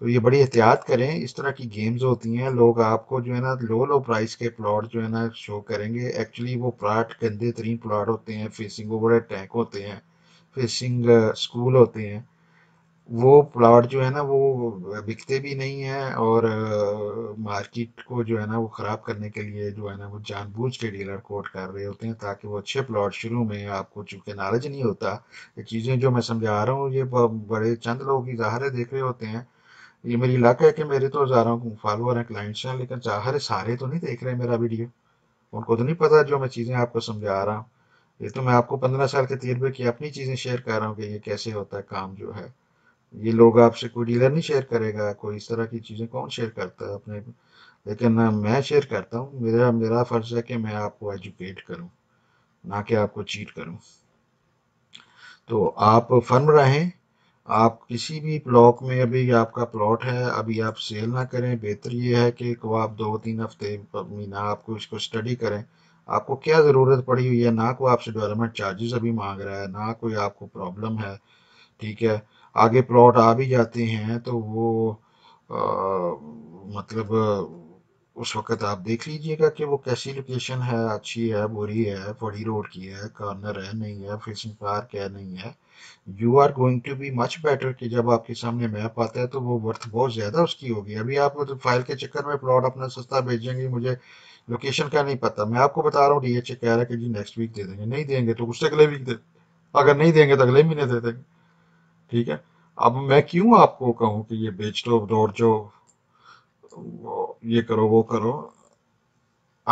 तो ये बड़ी एहतियात करें इस तरह की गेम्स होती हैं लोग आपको जो है ना लो लो प्राइस के प्लॉट जो है ना शो करेंगे एक्चुअली वो प्लाट गंदे तरीन प्लाट होते हैं फेसिंग ओवर अटैक होते हैं फेसिंग स्कूल uh, होते हैं वो प्लाट जो है ना वो बिकते भी नहीं है और मार्केट को जो है ना वो ख़राब करने के लिए जो है ना वो जानबूझ के डीलर कोट कर रहे होते हैं ताकि वो अच्छे प्लाट शुरू में आपको चूँकि नॉलेज नहीं होता ये चीज़ें जो मैं समझा रहा हूँ ये बड़े चंद लोग ही ज़ाहरे देख रहे होते हैं ये मेरी लक है कि मेरे तो हज़ारों फॉलोअर हैं क्लाइंट्स हैं लेकिन ज़ाहर सारे तो नहीं देख रहे मेरा वीडियो उनको तो नहीं पता जो मैं चीज़ें आपको समझा रहा हूँ ये तो मैं आपको पंद्रह साल के तजर्बे की अपनी चीज़ें शेयर कर रहा हूँ कि ये कैसे होता है काम जो है ये लोग आपसे कोई डीलर नहीं शेयर करेगा कोई इस तरह की चीज़ें कौन शेयर करता है अपने लेकिन मैं शेयर करता हूँ मेरा मेरा फ़र्ज है कि मैं आपको एजुकेट करूँ ना कि आपको चीट करूँ तो आप फर्म रहें आप किसी भी ब्लॉक में अभी आपका प्लॉट है अभी आप सेल ना करें बेहतर ये है कि को आप दो तीन हफ्ते महीना आपको इसको स्टडी करें आपको क्या ज़रूरत पड़ी हुई है ना कोई आपसे डेवलपमेंट चार्जेस अभी मांग रहा है ना कोई आपको प्रॉब्लम है ठीक है आगे प्लॉट आ भी जाते हैं तो वो आ, मतलब उस वक्त आप देख लीजिएगा कि वो कैसी लोकेशन है अच्छी है बुरी है फड़ी रोड की है कॉर्नर है नहीं है फिशिंग पार्क है नहीं है you are going to be much better कि जब आपके सामने मैप आता है तो वो वर्थ बहुत ज़्यादा उसकी होगी अभी आप तो फाइल के चक्कर में प्लॉट अपना सस्ता भेजेंगे मुझे लोकेशन का नहीं पता मैं आपको बता रहा हूँ डी एच ए कह रहा है कि जी नेक्स्ट वीक दे देंगे नहीं देंगे तो उससे अगले वीक दे अगर नहीं देंगे तो अगले महीने दे देंगे ठीक है अब मैं क्यों आपको कहूँ कि ये बेच दो दौड़ जो ये करो वो करो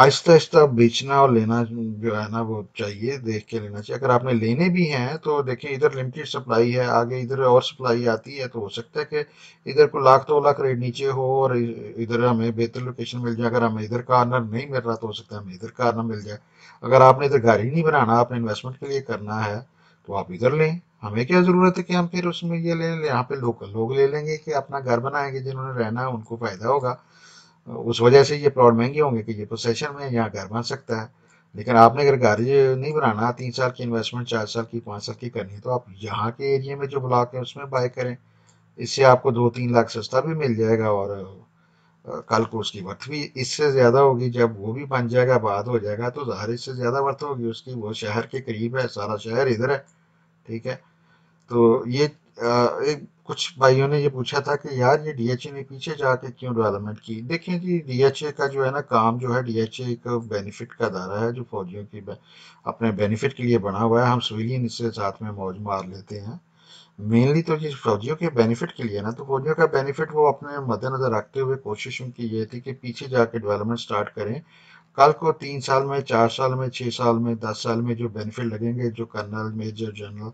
आहिस्ता आहिस्ता बेचना और लेना जो है ना वो चाहिए देख के लेना चाहिए अगर आपने लेने भी हैं तो देखिए इधर लिमिटेड सप्लाई है आगे इधर और सप्लाई आती है तो हो सकता है कि इधर को लाख दो तो लाख रेट नीचे हो और इधर हमें बेहतर लोकेशन मिल जाए अगर हमें इधर कार्नर नहीं मिल रहा तो हो सकता है हमें इधर कार्नर मिल जाए अगर आपने इधर गाड़ी नहीं बनाना आपने इन्वेस्टमेंट के लिए करना है तो आप इधर लें हमें क्या ज़रूरत है कि हम फिर उसमें ये ले लें यहाँ पे लोकल लोग ले लेंगे कि अपना घर बनाएंगे जिन्होंने रहना है उनको फ़ायदा होगा उस वजह से ये प्लॉट महंगे होंगे कि ये पोसेशन में यहाँ घर बन सकता है लेकिन आपने अगर घर नहीं बनाना तीन साल की इन्वेस्टमेंट चार साल की पाँच साल की करनी है तो आप यहाँ के एरिए में जो ब्लॉक है उसमें बाय करें इससे आपको दो तीन लाख सस्ता भी मिल जाएगा और कल को उसकी वर्थ भी इससे ज़्यादा होगी जब वो भी बन जाएगा बाद हो जाएगा तो ज़ाहिर इससे ज़्यादा वर्थ होगी उसकी वो शहर के करीब है सारा शहर इधर है ठीक है तो ये आ, एक कुछ भाइयों ने ये पूछा था कि यार ये डीएचए ने पीछे जाके क्यों डेवलपमेंट की देखिए जी डीएचए का जो है ना काम जो है डीएचए एक बेनिफिट का दायरा है जो फौजियों की बे, अपने बेनिफिट के लिए बना हुआ है हम सिविलियन इससे साथ में मौज मार लेते हैं मेनली तो ये फौजियों के बेनिफिट के लिए ना तो फौजियों का बेनिफिट वो अपने मद्देनजर रखते हुए कोशिश उनकी ये थी कि पीछे जाके डेवलपमेंट स्टार्ट करें कल को तीन साल में चार साल में छः साल में दस साल में जो बेनिफिट लगेंगे जो colonel major general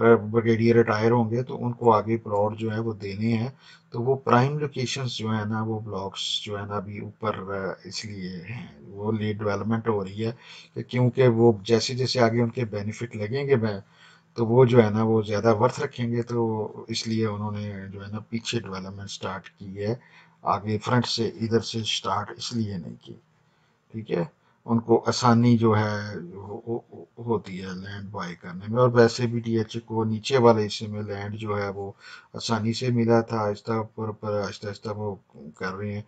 brigadier retire होंगे तो उनको आगे प्लॉट जो है वो देने हैं तो वो प्राइम लोकेशंस जो है ना वो ब्लॉक्स जो है ना अभी ऊपर इसलिए हैं वो ली डेवलपमेंट हो रही है कि क्योंकि वो जैसे जैसे आगे उनके बेनिफिट लगेंगे मैं तो वो जो है ना वो ज़्यादा वर्थ रखेंगे तो इसलिए उन्होंने जो है ना पीछे डेवलपमेंट स्टार्ट की है आगे फ्रंट से इधर से स्टार्ट इसलिए नहीं की ठीक है उनको आसानी जो है हो, हो, होती है लैंड बाय करने में और वैसे भी डीएचए को नीचे वाले हिस्से में लैंड जो है वो आसानी से मिला था आहिस्ता ऊपर पर आहिस्ता आहिस्ता वो कर रहे हैं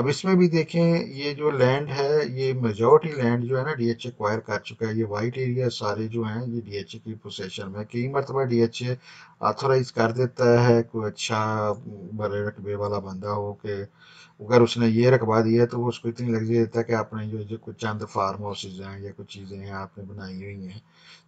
अब इसमें भी देखें ये जो लैंड है ये मेजोरिटी लैंड जो है ना डी एच क्वायर कर चुका है ये वाइट एरिया सारे जो हैं ये डी की प्रोसेशन में कई मरतबा डी एच ऑथोराइज कर देता है कोई अच्छा बड़े रकबे वाला बंदा हो के अगर उसने ये रखवा दिया तो वो उसको इतनी लग्जरी देता है कि आपने जो जो कुछ चंद फार्म हाउसेज हैं या कुछ चीज़ें हैं आपने बनाई हुई हैं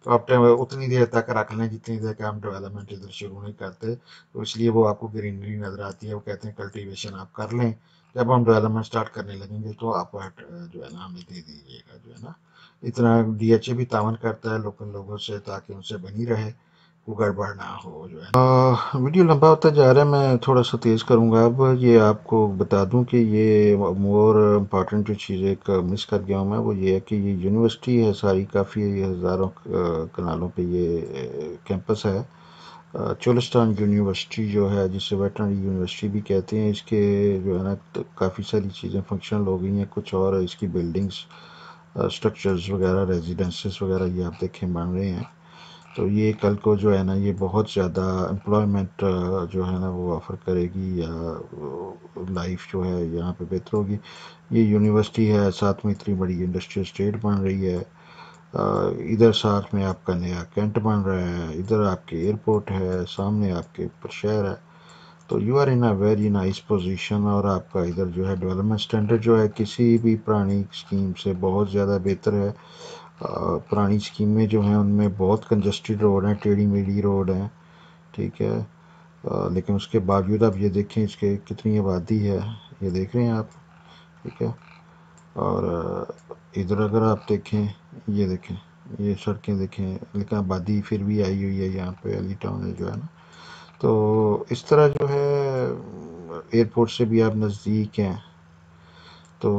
तो आप उतनी देर तक रख लें जितनी देर का हम डेवलपमेंट इधर शुरू नहीं करते तो इसलिए वो आपको ग्रीनरी नज़र आती है वो कहते हैं कल्टिवेशन आप कर लें जब हम डेवलपमेंट स्टार्ट करने लगेंगे तो आप जो है ना हमें दे दीजिएगा जो है ना इतना डी भी तावन करता है लोकल लोगों से ताकि उनसे बनी रहे गड़बड़ ना हो जो है आ, वीडियो लंबा होता जा रहा है मैं थोड़ा सा तेज़ करूँगा अब ये आपको बता दूँ कि ये मोर इम्पॉर्टेंट जो चीज़ एक मिस कर गया हूँ मैं वो ये है कि ये यूनिवर्सिटी है सारी काफ़ी हज़ारों कनालों पे ये कैंपस है चोलिस्तान यूनिवर्सिटी जो है जिसे वेटनरी यूनिवर्सिटी भी कहते हैं इसके जो है ना काफ़ी सारी चीज़ें फंक्शनल हो गई हैं कुछ और इसकी बिल्डिंग्स स्ट्रक्चर्स वगैरह रेजिडेंसेस वगैरह ये आप देखें बन रहे हैं तो ये कल को जो है ना ये बहुत ज़्यादा एम्प्लॉयमेंट जो है ना वो ऑफ़र करेगी या लाइफ जो है यहाँ पे बेहतर होगी ये यूनिवर्सिटी है साथ में इतनी बड़ी इंडस्ट्रियल स्टेट बन रही है इधर साथ में आपका नया कैंट बन रहा है इधर आपके एयरपोर्ट है सामने आपके शहर है तो you are in a very nice position और आपका इधर जो है डेवलपमेंट स्टैंडर्ड जो है किसी भी पुरानी स्कीम से बहुत ज़्यादा बेहतर है पुरानी स्कीमें जो हैं उनमें बहुत कंजस्टेड रोड हैं टेढ़ी मेढ़ी रोड हैं ठीक है आ, लेकिन उसके बावजूद आप ये देखें इसके कितनी आबादी है ये देख रहे हैं आप ठीक है और इधर अगर आप देखें ये देखें ये सड़कें देखें लेकिन आबादी फिर भी आई हुई है यहाँ पे अली टाउन है जो है ना तो इस तरह जो है एयरपोर्ट से भी आप नज़दीक हैं तो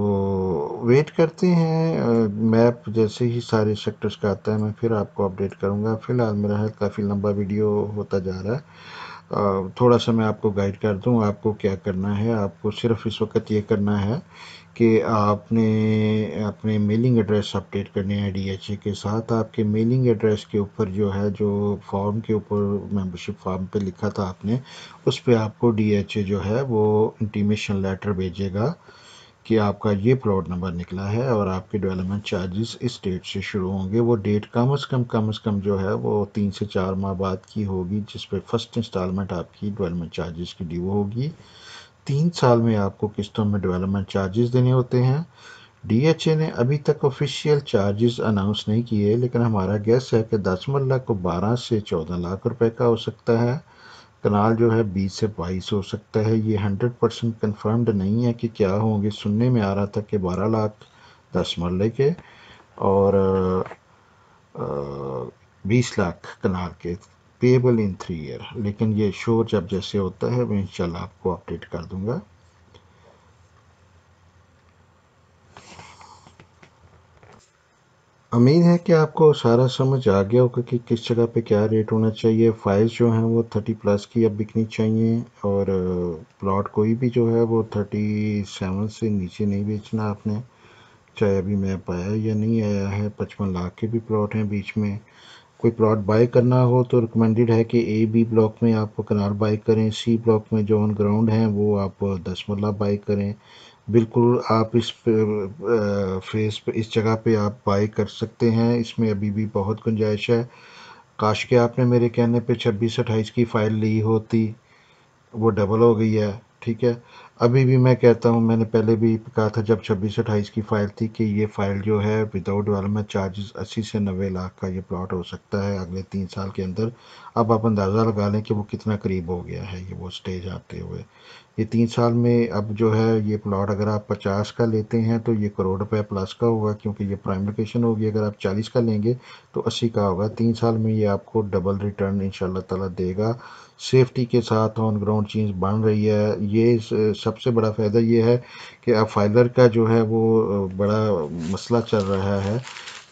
वेट करते हैं मैप जैसे ही सारे सेक्टर्स का आता है मैं फिर आपको अपडेट करूंगा फ़िलहाल मेरा है काफ़ी लंबा वीडियो होता जा रहा है थोड़ा सा मैं आपको गाइड कर दूं आपको क्या करना है आपको सिर्फ इस वक्त ये करना है कि आपने अपने मेलिंग एड्रेस अपडेट करने हैं डी के साथ आपके मेलिंग एड्रेस के ऊपर जो है जो फॉर्म के ऊपर मेंबरशिप फॉर्म पे लिखा था आपने उस पर आपको डी जो है वो इंटीमेशन लेटर भेजेगा कि आपका ये प्लॉट नंबर निकला है और आपके डेवलपमेंट चार्जेस इस डेट से शुरू होंगे वो डेट कम से कम कम से कम जो है वो तीन से चार माह बाद की होगी जिस पर फर्स्ट इंस्टॉलमेंट आपकी डेवलपमेंट चार्जेस की ड्यू होगी तीन साल में आपको किस्तों में डेवलपमेंट चार्जेस देने होते हैं डीएचए ने अभी तक ऑफिशियल चार्जेस अनाउंस नहीं किए लेकिन हमारा गैस है कि दस मरला को बारह से चौदह लाख रुपए का हो सकता है कनाल जो है बीस से बाईस हो सकता है ये हंड्रेड परसेंट कन्फर्म्ड नहीं है कि क्या होंगे सुनने में आ रहा था कि बारह लाख दस मरले के और बीस लाख कनाल के पेबल इन थ्री ईयर लेकिन ये शोर जब जैसे होता है मैं इन आपको अपडेट कर दूंगा उम्मीद है कि आपको सारा समझ आ गया होगा कि किस जगह पे क्या रेट होना चाहिए फाइल्स जो हैं वो थर्टी प्लस की अब बिकनी चाहिए और प्लॉट uh, कोई भी जो है वो थर्टी सेवन से नीचे नहीं बेचना आपने चाहे अभी मैप आया या नहीं आया है पचपन लाख के भी प्लॉट हैं बीच में कोई प्लॉट बाई करना हो तो रिकमेंडेड है कि ए बी ब्लॉक में आप कनाल बाई करें सी ब्लॉक में जो ऑन ग्राउंड हैं वो आप दस मरला बाई करें बिल्कुल आप इस फेस पे इस जगह पे आप बाई कर सकते हैं इसमें अभी भी बहुत गुंजाइश है काश के आपने मेरे कहने पे छब्बीस अट्ठाईस की फ़ाइल ली होती वो डबल हो गई है ठीक है अभी भी मैं कहता हूँ मैंने पहले भी कहा था जब छब्बीस अट्ठाईस की फ़ाइल थी कि ये फ़ाइल जो है विदाउट डेवलपमेंट चार्जेस अस्सी से नबे लाख का ये प्लॉट हो सकता है अगले तीन साल के अंदर अब आप अंदाज़ा लगा लें कि वो कितना करीब हो गया है ये वो स्टेज आते हुए ये तीन साल में अब जो है ये प्लॉट अगर आप पचास का लेते हैं तो ये करोड़ रुपये प्लस का होगा क्योंकि ये प्राइम लोकेशन होगी अगर आप चालीस का लेंगे तो अस्सी का होगा तीन साल में ये आपको डबल रिटर्न इन ताला देगा सेफ्टी के साथ ऑन ग्राउंड चीज़ बन रही है ये सबसे बड़ा फ़ायदा ये है कि अब फाइलर का जो है वो बड़ा मसला चल रहा है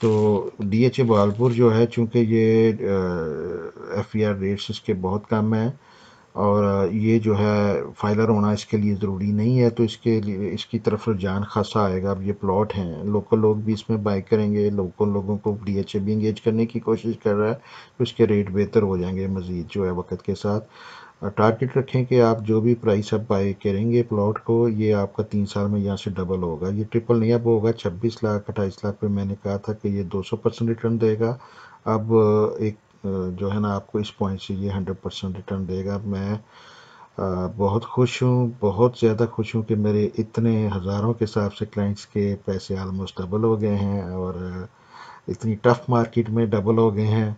तो डी एच ए जो है चूँकि ये एफ ई आर रेट्स इसके बहुत कम हैं और ये जो है फाइलर होना इसके लिए ज़रूरी नहीं है तो इसके लिए इसकी तरफ रुझान खासा आएगा अब ये प्लॉट हैं लोकल लोग भी इसमें बाई करेंगे लोकल लोगों को डी एच ए भी इंगेज करने की कोशिश कर रहा है तो इसके रेट बेहतर हो जाएंगे मज़ीद जो है वक्त के साथ टारगेट रखें कि आप जो भी प्राइस आप बाई करेंगे प्लॉट को ये आपका तीन साल में यहाँ से डबल होगा ये ट्रिपल नहीं अब होगा छब्बीस लाख अट्ठाईस लाख पर मैंने कहा था कि ये दो सौ परसेंट रिटर्न देगा अब एक जो है ना आपको इस पॉइंट से ये हंड्रेड परसेंट रिटर्न देगा मैं बहुत खुश हूँ बहुत ज़्यादा खुश हूँ कि मेरे इतने हज़ारों के हिसाब से क्लाइंट्स के पैसे आलमोस्ट डबल हो गए हैं और इतनी टफ़ मार्केट में डबल हो गए हैं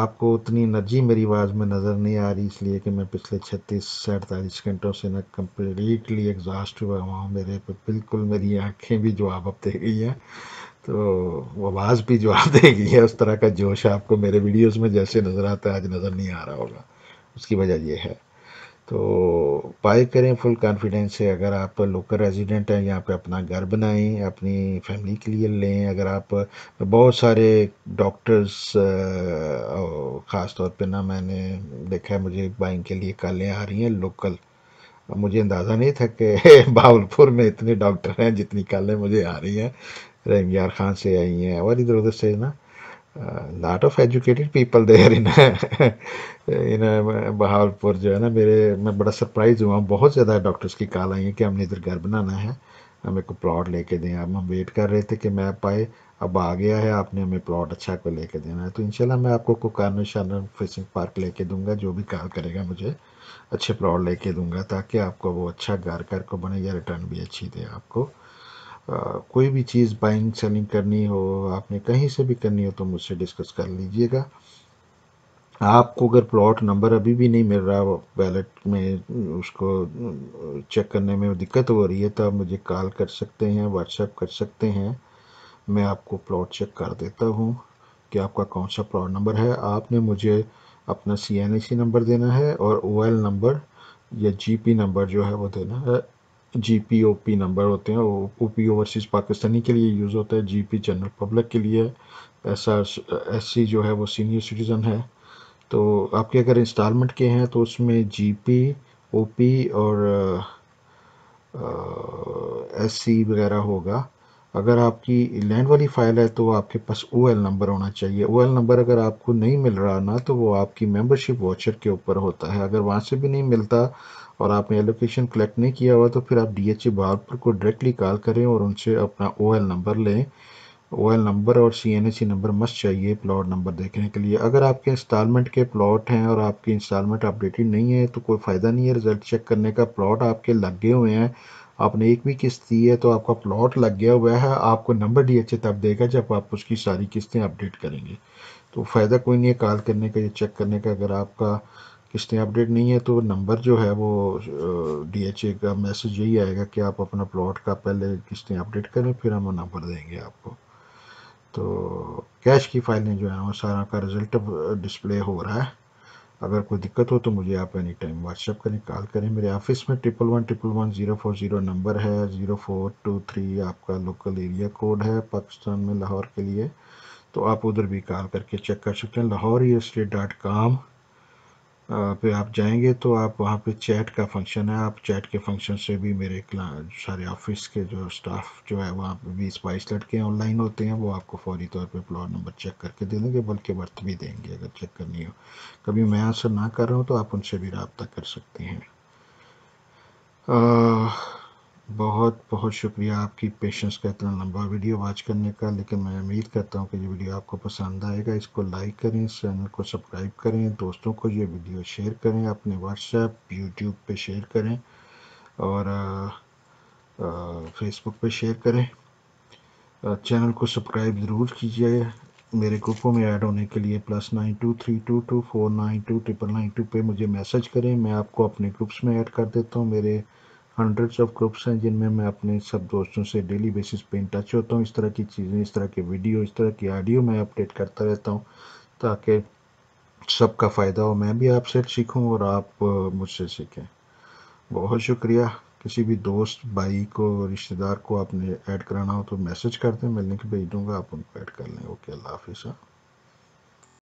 आपको उतनी एनर्जी मेरी आवाज़ में नज़र नहीं आ रही इसलिए कि मैं पिछले छत्तीस से अड़तालीस घंटों से ना कम्प्लीटली एग्जॉस्ट हुआ हुआ हूँ मेरे पे बिल्कुल मेरी आँखें भी जवाब अब दे गई हैं तो आवाज़ भी जो आप देख रही है उस तरह का जोश आपको मेरे वीडियोस में जैसे नज़र आता है आज नज़र नहीं आ रहा होगा उसकी वजह ये है तो बाय करें फुल कॉन्फिडेंस से अगर आप लोकल रेजिडेंट हैं यहाँ पे अपना घर बनाएं अपनी फैमिली के लिए लें अगर आप बहुत सारे डॉक्टर्स ख़ास तौर पे ना मैंने देखा है मुझे बाइंग के लिए कॉलें आ रही हैं लोकल मुझे अंदाज़ा नहीं था कि बावलपुर में इतने डॉक्टर हैं जितनी कॉलें मुझे आ रही हैं रहम यार खान से आई हैं और इधर उधर से ना lot of educated people there in in Bahawalpur जो है ना मेरे मैं बड़ा सरप्राइज़ हुआ बहुत ज़्यादा डॉक्टर्स की कॉल आई है कि हमने इधर घर बनाना है हमें को प्लॉट लेके दें अब हम वेट कर रहे थे कि मैप पाए अब आ गया है आपने हमें प्लॉट अच्छा को लेके देना है तो इंशाल्लाह मैं आपको कोकानो शानर फिशिंग पार्क लेके दूंगा जो भी कॉल करेगा मुझे अच्छे प्लॉट लेके दूंगा ताकि आपको वो अच्छा घर घर को बने या रिटर्न भी अच्छी दे आपको कोई भी चीज़ बाइंग सेलिंग करनी हो आपने कहीं से भी करनी हो तो मुझसे डिस्कस कर लीजिएगा आपको अगर प्लॉट नंबर अभी भी नहीं मिल रहा वैलेट में उसको चेक करने में दिक्कत हो रही है तो आप मुझे कॉल कर सकते हैं व्हाट्सएप कर सकते हैं मैं आपको प्लॉट चेक कर देता हूँ कि आपका कौन सा प्लॉट नंबर है आपने मुझे अपना सी नंबर देना है और ओ नंबर या जी नंबर जो है वो देना है G P O P number होते हैं ओ पी ओवरसीज पाकिस्तानी के लिए यूज़ होता है जी पी जनरल पब्लिक के लिए एस आर एस सी जो है वो सीनियर सिटीज़न है तो आपके अगर इंस्टॉलमेंट के हैं तो उसमें जी पी ओ पी और एस सी वगैरह होगा अगर आपकी लैंड वाली फाइल है तो आपके पास ओ नंबर होना चाहिए ओ नंबर अगर आपको नहीं मिल रहा ना तो वो आपकी मेंबरशिप वाचर के ऊपर होता है अगर वहाँ से भी नहीं मिलता और आपने एलोकेशन कलेक्ट नहीं किया हुआ तो फिर आप डी एच ए बार को डायरेक्टली कॉल करें और उनसे अपना ओ नंबर लें ओ नंबर और C N A C number must चाहिए प्लॉट नंबर देखने के लिए अगर आपके इंस्टॉलमेंट के प्लॉट हैं और आपकी इंस्टॉलमेंट अपडेटेड नहीं है तो कोई फ़ायदा नहीं है रिज़ल्ट चेक करने का प्लॉट आपके लग गए हुए हैं आपने एक भी किस्त दी है तो आपका प्लॉट लग गया हुआ है आपको नंबर डी एच ए तब देगा जब आप उसकी सारी किस्तें अपडेट करेंगे तो फ़ायदा कोई नहीं है कॉल करने का या चेक करने का अगर आपका किस्तें अपडेट नहीं है तो नंबर जो है वो डी एच ए का मैसेज यही आएगा कि आप अपना प्लॉट का पहले किस्तें अपडेट करें फिर हम नंबर देंगे आपको तो कैश की फाइलें जो हैं वो सारा का रिज़ल्ट डिस्प्ले हो रहा है अगर कोई दिक्कत हो तो मुझे आप एनी टाइम व्हाट्सएप करें कॉल करें मेरे ऑफिस में triple one triple one zero four zero number है ज़ीरो फोर टू थ्री आपका लोकल एरिया कोड है पाकिस्तान में लाहौर के लिए तो आप उधर भी कॉल करके चेक कर सकते हैं लाहौर डॉट कॉम पे आप जाएंगे तो आप वहाँ पे चैट का फंक्शन है आप चैट के फंक्शन से भी मेरे सारे ऑफिस के जो स्टाफ जो है वहाँ पे बीस बाईस लड़के ऑनलाइन होते हैं वो आपको फौरी तौर पे प्लॉट नंबर चेक करके दे देंगे बल्कि बर्थ भी देंगे अगर चेक करनी हो कभी मैं आंसर ना कर रहा हूँ तो आप उनसे भी रबता कर सकते हैं आ, बहुत बहुत शुक्रिया आपकी पेशेंस का इतना लंबा वीडियो वॉच करने का लेकिन मैं उम्मीद करता हूँ कि ये वीडियो आपको पसंद आएगा इसको लाइक करें इस चैनल को सब्सक्राइब करें दोस्तों को ये वीडियो शेयर करें अपने व्हाट्सएप यूट्यूब पे शेयर करें और फेसबुक पे शेयर करें चैनल को सब्सक्राइब ज़रूर कीजिए मेरे ग्रुपों में ऐड होने के लिए plus nine two three two two four nine two triple nine two पर मुझे मैसेज करें मैं आपको अपने ग्रुप्स में ऐड कर देता हूँ मेरे हंड्रेड्स ऑफ ग्रुप्स हैं जिनमें मैं अपने सब दोस्तों से डेली बेसिस पे इन टच होता हूँ इस तरह की चीज़ें इस तरह के वीडियो इस तरह की ऑडियो मैं अपडेट करता रहता हूँ ताकि सबका फ़ायदा हो मैं भी आपसे सीखूँ और आप मुझसे सीखें बहुत शुक्रिया किसी भी दोस्त भाई को रिश्तेदार को आपने ऐड कराना हो तो मैसेज कर दें मैं लिंक भेज दूँगा आप उनको ऐड कर लें ओके अल्लाह हाफिज़